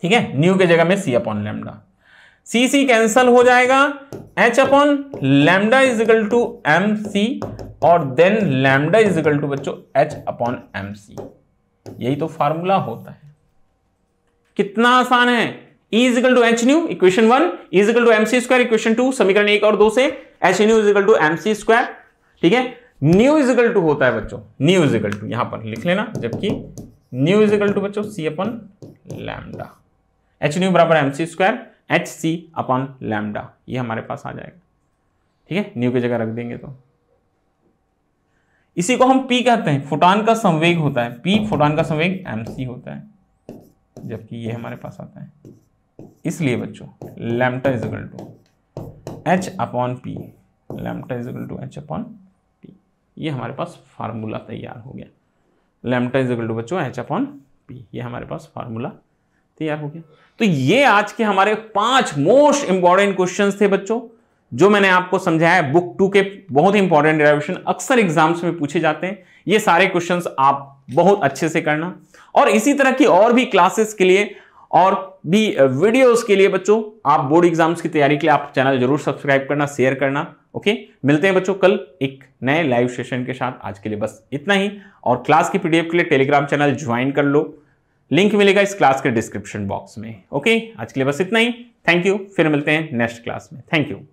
ठीक है न्यू की जगह में C upon lambda C C cancel हो जाएगा H upon lambda equal to M C और देन लैमडा इजिकल टू बच्चों एच अपॉन एम सी यही तो फार्मूला होता है कितना आसान है equal to H nu equation one is equal to M C square equation two समीकरण एक और दो से H nu equal to M C square ठीक है न्यू इजिकल टू होता है बच्चों न्यू इजिकल टू यहां पर लिख लेना जबकि न्यू इजिकल टू बच्चों C upon lambda H nu बराबर M C square H C upon lambda ये हमारे पास आ जाएगा ठीक है न्यू की जगह रख देंगे तो इसी को हम पी कहते हैं फोटान का संवेग होता है पी फोटान का संवेग एम सी होता है जबकि ये हमारे पास आता है इसलिए बच्चों lambda equal to H upon P lambda equal to H upon P ये हमारे पास फार्मूला तैयार हो गया लैमटा इक्वल टू बच्चों एच अपॉन पी ये हमारे पास फार्मूला तैयार हो गया तो ये आज के हमारे पांच मोस्ट इंपॉर्टेंट क्वेश्चन थे बच्चों जो मैंने आपको समझाया है बुक टू के बहुत ही इंपॉर्टेंट डेरिवेशन अक्सर एग्जाम्स में पूछे जाते हैं ये सारे क्वेश्चन आप बहुत अच्छे से करना और इसी तरह की और भी क्लासेस के लिए और भी वीडियोस के लिए बच्चों आप बोर्ड एग्जाम्स की तैयारी के लिए आप चैनल जरूर सब्सक्राइब करना शेयर करना ओके मिलते हैं बच्चों कल एक नए लाइव सेशन के साथ आज के लिए बस इतना ही और क्लास की पीडीएफ के लिए टेलीग्राम चैनल ज्वाइन कर लो लिंक मिलेगा इस क्लास के डिस्क्रिप्शन बॉक्स में ओके आज के लिए बस इतना ही थैंक यू फिर मिलते हैं नेक्स्ट क्लास में थैंक यू